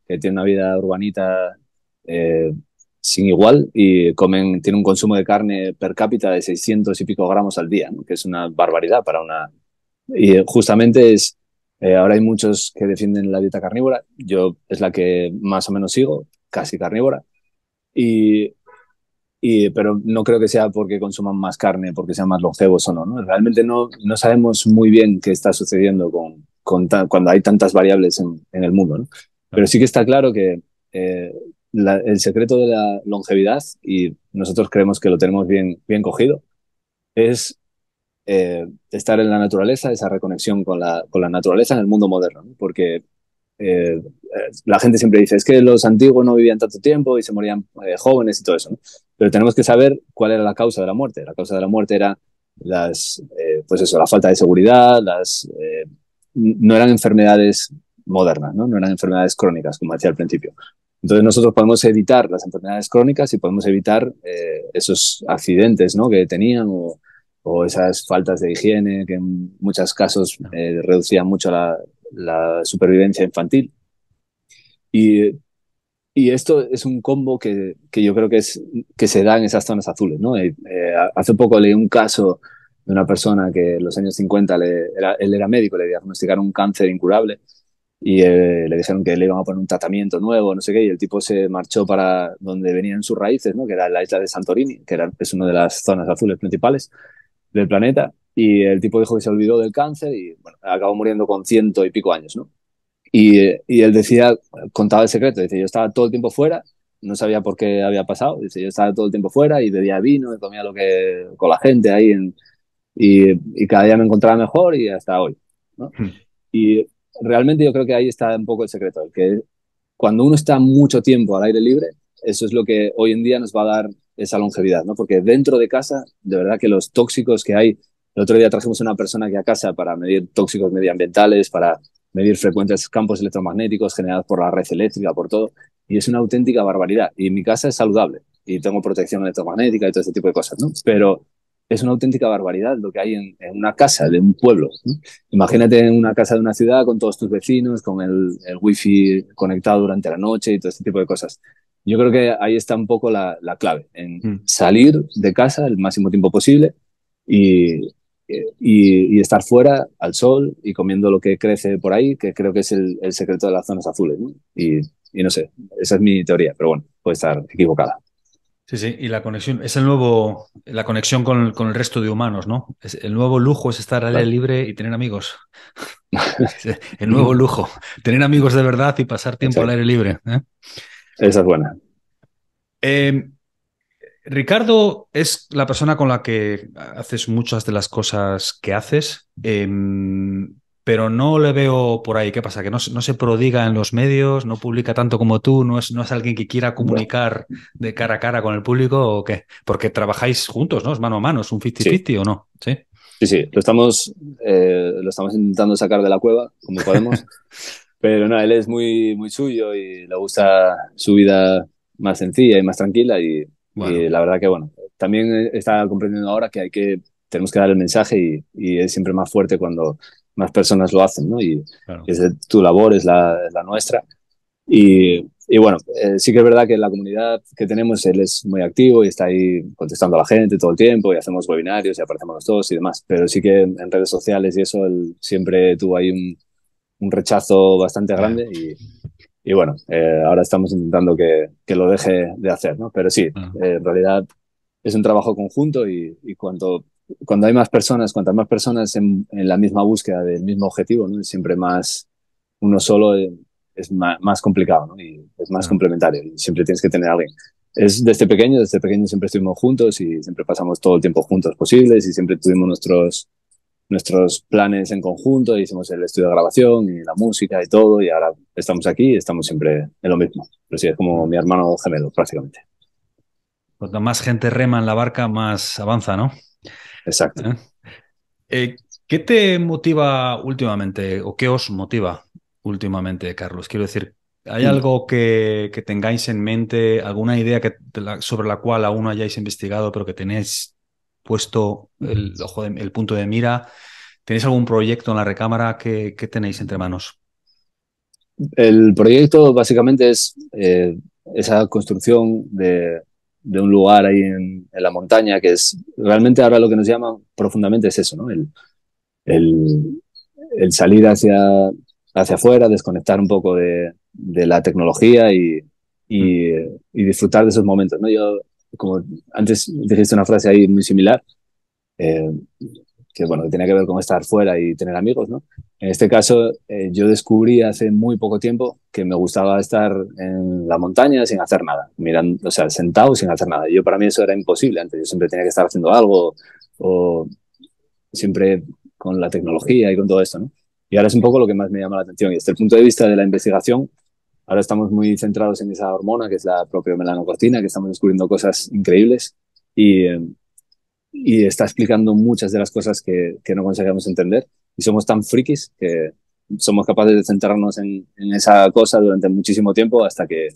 [SPEAKER 1] que tiene una vida urbanita eh, sin igual y comen, tiene un consumo de carne per cápita de 600 y pico gramos al día, que es una barbaridad para una... Y justamente es... Eh, ahora hay muchos que defienden la dieta carnívora, yo es la que más o menos sigo, casi carnívora, y pero no creo que sea porque consuman más carne, porque sean más longevos o no. ¿no? Realmente no, no sabemos muy bien qué está sucediendo con, cuando hay tantas variables en, el mundo. ¿no? Pero sí que está claro que eh, el secreto de la longevidad, y nosotros creemos que lo tenemos bien, bien cogido, es eh, estar en la naturaleza, esa reconexión con la, con la naturaleza en el mundo moderno, ¿no? porque eh, la gente siempre dice, es que los antiguos no vivían tanto tiempo y se morían eh, jóvenes y todo eso, ¿no? Pero tenemos que saber cuál era la causa de la muerte. La causa de la muerte era las, eh, pues eso, la falta de seguridad, las, no eran enfermedades modernas, ¿no? no eran enfermedades crónicas, como decía al principio. Entonces nosotros podemos evitar las enfermedades crónicas y podemos evitar esos accidentes ¿no? que tenían o, esas faltas de higiene que en muchos casos reducían mucho la, la supervivencia infantil. Y, y, esto es un combo que, yo creo que, es, que se da en esas zonas azules. ¿no? Eh, eh, hace poco leí un caso de una persona que en los años 50, él era médico, le diagnosticaron un cáncer incurable y eh, le dijeron que le iban a poner un tratamiento nuevo, no sé qué, y el tipo se marchó para donde venían sus raíces, ¿no? que era la isla de Santorini, que es una de las zonas azules principales del planeta, y el tipo dijo que se olvidó del cáncer y bueno, acabó muriendo con ciento y pico años, ¿no? Y, y, él decía, contaba el secreto, dice, yo estaba todo el tiempo fuera, no sabía por qué había pasado, dice, yo estaba todo el tiempo fuera y bebía vino, y comía lo que con la gente ahí en, y, y, cada día me encontraba mejor y hasta hoy, ¿no? Hmm. Y realmente yo creo que ahí está un poco el secreto, el que cuando uno está mucho tiempo al aire libre, eso es lo que hoy en día nos va a dar esa longevidad, ¿no? Porque dentro de casa, de verdad que los tóxicos que hay el otro día trajimos a una persona aquí a casa para medir tóxicos medioambientales, para medir frecuentes campos electromagnéticos generados por la red eléctrica, por todo. Y es una auténtica barbaridad. Y mi casa es saludable y tengo protección electromagnética y todo ese tipo de cosas, ¿no? Pero es una auténtica barbaridad lo que hay en, una casa de un pueblo. Imagínate en una casa de una ciudad con todos tus vecinos, con el, el, wifi conectado durante la noche y todo este tipo de cosas. Yo creo que ahí está un poco la, clave, en mm. salir de casa el máximo tiempo posible y, y, estar fuera al sol y comiendo lo que crece por ahí, que creo que es el, secreto de las zonas azules. Y, no sé, esa es mi teoría, pero bueno, puede estar equivocada.
[SPEAKER 2] Sí, sí, y la conexión, es el nuevo, la conexión con, el resto de humanos, ¿no? el nuevo lujo es estar al aire libre y tener amigos. el nuevo lujo, tener amigos de verdad y pasar tiempo al aire libre. ¿eh? Esa es buena. Eh, Ricardo es la persona con la que haces muchas de las cosas que haces, em, pero no le veo por ahí. ¿Qué pasa? Que no, no, se prodiga en los medios, no publica tanto como tú, no es, no es alguien que quiera comunicar de cara a cara con el público o qué? Porque trabajáis juntos, ¿no? Es mano a mano, es un 50-50 o no, ¿sí?
[SPEAKER 1] Sí, sí, lo estamos, eh, lo estamos intentando sacar de la cueva, como podemos. pero no, él es muy, muy suyo y le gusta su vida más sencilla y más tranquila y y la verdad que, bueno, también está comprendiendo ahora que hay que, tenemos que dar el mensaje y, es siempre más fuerte cuando más personas lo hacen, ¿no? Y es tu labor, es la, nuestra. Y, y bueno, eh, sí que es verdad que la comunidad que tenemos, él es muy activo y está ahí contestando a la gente todo el tiempo y hacemos webinarios y aparecemos todos y demás. Pero sí que en redes sociales y eso, él siempre tuvo ahí un, un rechazo bastante grande y, y bueno, eh, ahora estamos intentando que, que, lo deje de hacer, ¿no? Pero sí, ah. eh, en realidad es un trabajo conjunto y, y, cuando hay más personas, cuantas más personas en, la misma búsqueda del mismo objetivo, ¿no? Siempre más uno solo eh, es más, complicado, ¿no? Y es más ah. complementario y siempre tienes que tener alguien. Es desde pequeño, desde pequeño siempre estuvimos juntos y siempre pasamos todo el tiempo juntos posibles y siempre tuvimos nuestros nuestros planes en conjunto, hicimos el estudio de grabación y la música y todo, y ahora estamos aquí y estamos siempre en lo mismo. Pero sí, es como mi hermano gemelo, prácticamente.
[SPEAKER 2] Cuanto más gente rema en la barca, más avanza, ¿no? Exacto. ¿Eh? eh qué te motiva últimamente o qué os motiva últimamente, Carlos? Quiero decir, ¿hay mm. algo que, tengáis en mente, alguna idea que, sobre la cual aún no hayáis investigado, pero que tenéis puesto el, ojo el punto de mira? ¿Tenéis algún proyecto en la recámara que, tenéis entre manos?
[SPEAKER 1] El proyecto básicamente es eh, esa construcción de, un lugar ahí en, la montaña, que es realmente ahora lo que nos llama profundamente es eso, ¿no? El, salir hacia, hacia afuera, desconectar un poco de, la tecnología y, mm. y, disfrutar de esos momentos, ¿no? Yo como antes dijiste una frase ahí muy similar, eh, que bueno, que tenía que ver con estar fuera y tener amigos, ¿no? En este caso, eh, yo descubrí hace muy poco tiempo que me gustaba estar en la montaña sin hacer nada, mirando, o sea, sentado sin hacer nada. Yo para mí eso era imposible antes, yo siempre tenía que estar haciendo algo o siempre con la tecnología y con todo esto, ¿no? Y ahora es un poco lo que más me llama la atención. Y desde el punto de vista de la investigación, Ahora estamos muy centrados en esa hormona que es la propia melanocortina, que estamos descubriendo cosas increíbles y, está explicando muchas de las cosas que, no conseguimos entender. Y somos tan frikis que somos capaces de centrarnos en, esa cosa durante muchísimo tiempo hasta que,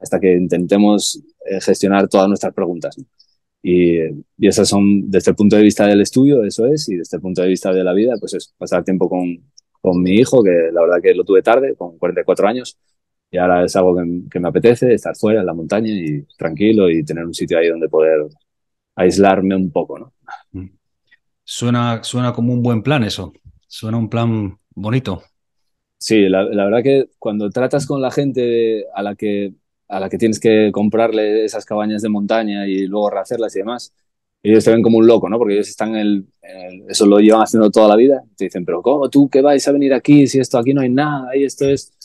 [SPEAKER 1] hasta que intentemos eh, gestionar todas nuestras preguntas. Y, esas son, desde el punto de vista del estudio, eso es, y desde el punto de vista de la vida, pues es pasar tiempo con, con mi hijo, que la verdad que lo tuve tarde, con 44 años, y ahora es algo que, me apetece, estar fuera en la montaña y tranquilo y tener un sitio ahí donde poder aislarme un poco, ¿no? Mm.
[SPEAKER 2] Suena, suena como un buen plan eso, suena un plan bonito.
[SPEAKER 1] Sí, la, verdad que cuando tratas con la gente a la que a la que tienes que comprarle esas cabañas de montaña y luego rehacerlas y demás, ellos te ven como un loco, ¿no? Porque ellos están en el, eso lo llevan haciendo toda la vida. Te dicen, pero ¿cómo tú que vais a venir aquí si esto aquí no hay nada? Y esto es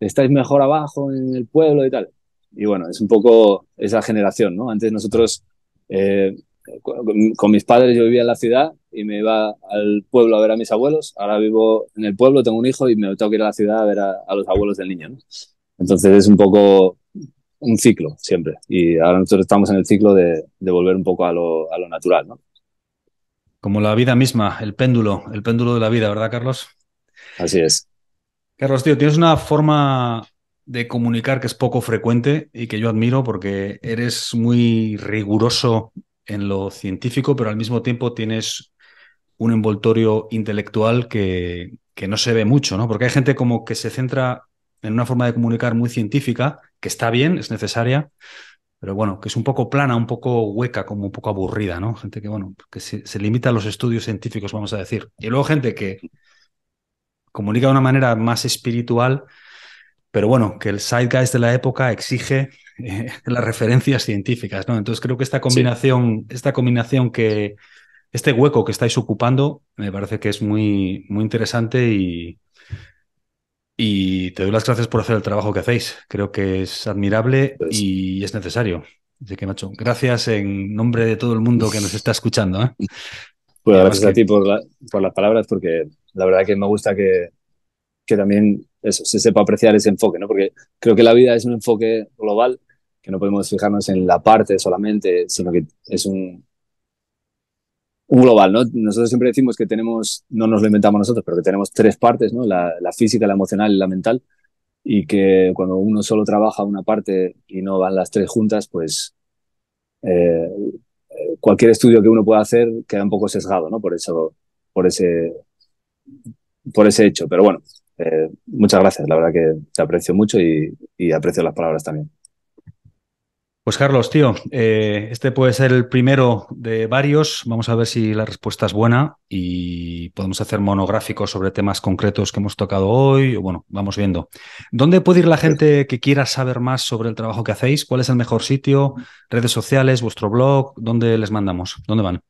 [SPEAKER 1] estáis mejor abajo en el pueblo y tal. Y bueno, es un poco esa generación, ¿no? Antes nosotros, eh, con, mis padres yo vivía en la ciudad y me iba al pueblo a ver a mis abuelos. Ahora vivo en el pueblo, tengo un hijo y me tengo que ir a la ciudad a ver a, los abuelos del niño, ¿no? Entonces es un poco un ciclo siempre. Y ahora nosotros estamos en el ciclo de, volver un poco a lo, a lo natural, ¿no?
[SPEAKER 2] Como la vida misma, el péndulo, el péndulo de la vida, ¿verdad, Carlos? Así es. Carlos, tío, tienes una forma de comunicar que es poco frecuente y que yo admiro porque eres muy riguroso en lo científico, pero al mismo tiempo tienes un envoltorio intelectual que, que, no se ve mucho, ¿no? Porque hay gente como que se centra en una forma de comunicar muy científica, que está bien, es necesaria, pero bueno, que es un poco plana, un poco hueca, como un poco aburrida, ¿no? Gente que, bueno, que se, se limita a los estudios científicos, vamos a decir. Y luego gente que comunica de una manera más espiritual, pero bueno, que el guys de la época exige eh, las referencias científicas, ¿no? Entonces creo que esta combinación, esta combinación que, este hueco que estáis ocupando, me parece que es muy, muy interesante y, y te doy las gracias por hacer el trabajo que hacéis. Creo que es admirable pues y es necesario. que, macho, gracias en nombre de todo el mundo que nos está escuchando. ¿eh?
[SPEAKER 1] gracias a ti por, las palabras, porque la verdad que me gusta que, que también se sepa apreciar ese enfoque, ¿no? Porque creo que la vida es un enfoque global, que no podemos fijarnos en la parte solamente, sino que es un, un global, ¿no? Nosotros siempre decimos que tenemos, no nos lo inventamos nosotros, pero que tenemos tres partes, ¿no? La, física, la emocional y la mental, y que cuando uno solo trabaja una parte y no van las tres juntas, pues eh, cualquier estudio que uno pueda hacer queda un poco sesgado, ¿no? Por eso, por ese, por ese hecho. Pero bueno, eh, muchas gracias. La verdad que te aprecio mucho y aprecio las palabras también.
[SPEAKER 2] Pues Carlos, tío, eh, este puede ser el primero de varios. Vamos a ver si la respuesta es buena y podemos hacer monográficos sobre temas concretos que hemos tocado hoy. O bueno, vamos viendo. ¿Dónde puede ir la gente que quiera saber más sobre el trabajo que hacéis? ¿Cuál es el mejor sitio? ¿Redes sociales? ¿Vuestro blog? ¿Dónde les mandamos? ¿Dónde van?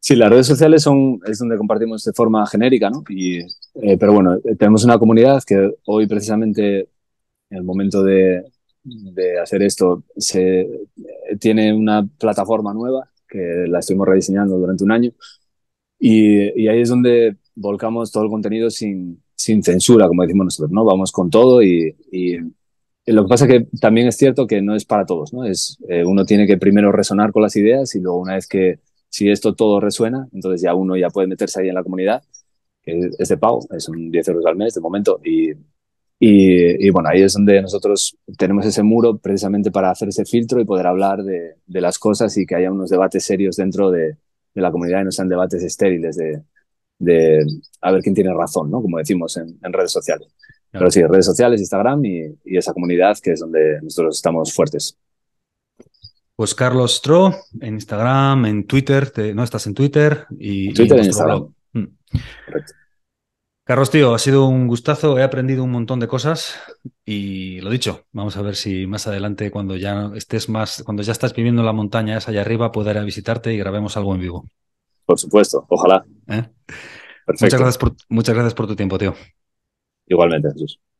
[SPEAKER 1] Sí, las redes sociales son, es donde compartimos de forma genérica, ¿no? Y, eh, pero bueno, tenemos una comunidad que hoy precisamente, en el momento de, de hacer esto. Se, tiene una plataforma nueva que la estuvimos rediseñando durante un año y, ahí es donde volcamos todo el contenido sin, sin censura, como decimos nosotros, ¿no? Vamos con todo y, lo que pasa es que también es cierto que no es para todos, ¿no? Es, eh, uno tiene que primero resonar con las ideas y luego una vez que si esto todo resuena, entonces ya uno ya puede meterse ahí en la comunidad, que pago, es un 10 euros al mes de momento y y, bueno, ahí es donde nosotros tenemos ese muro precisamente para hacer ese filtro y poder hablar de, las cosas y que haya unos debates serios dentro de, la comunidad y no sean debates estériles de, a ver quién tiene razón, ¿no? Como decimos en, redes sociales. Pero sí, redes sociales, Instagram y, esa comunidad que es donde nosotros estamos fuertes.
[SPEAKER 2] Pues Carlos Tro, en Instagram, en Twitter, no estás en Twitter
[SPEAKER 1] y... Twitter y e en Instagram. Mm. Correcto.
[SPEAKER 2] Carlos, tío, ha sido un gustazo, he aprendido un montón de cosas y lo dicho, vamos a ver si más adelante cuando ya estés más, cuando ya estás viviendo en la montaña es allá arriba, podré a visitarte y grabemos algo en vivo.
[SPEAKER 1] Por supuesto, ojalá. ¿Eh? muchas gracias por tu tiempo, tío. Igualmente, Jesús.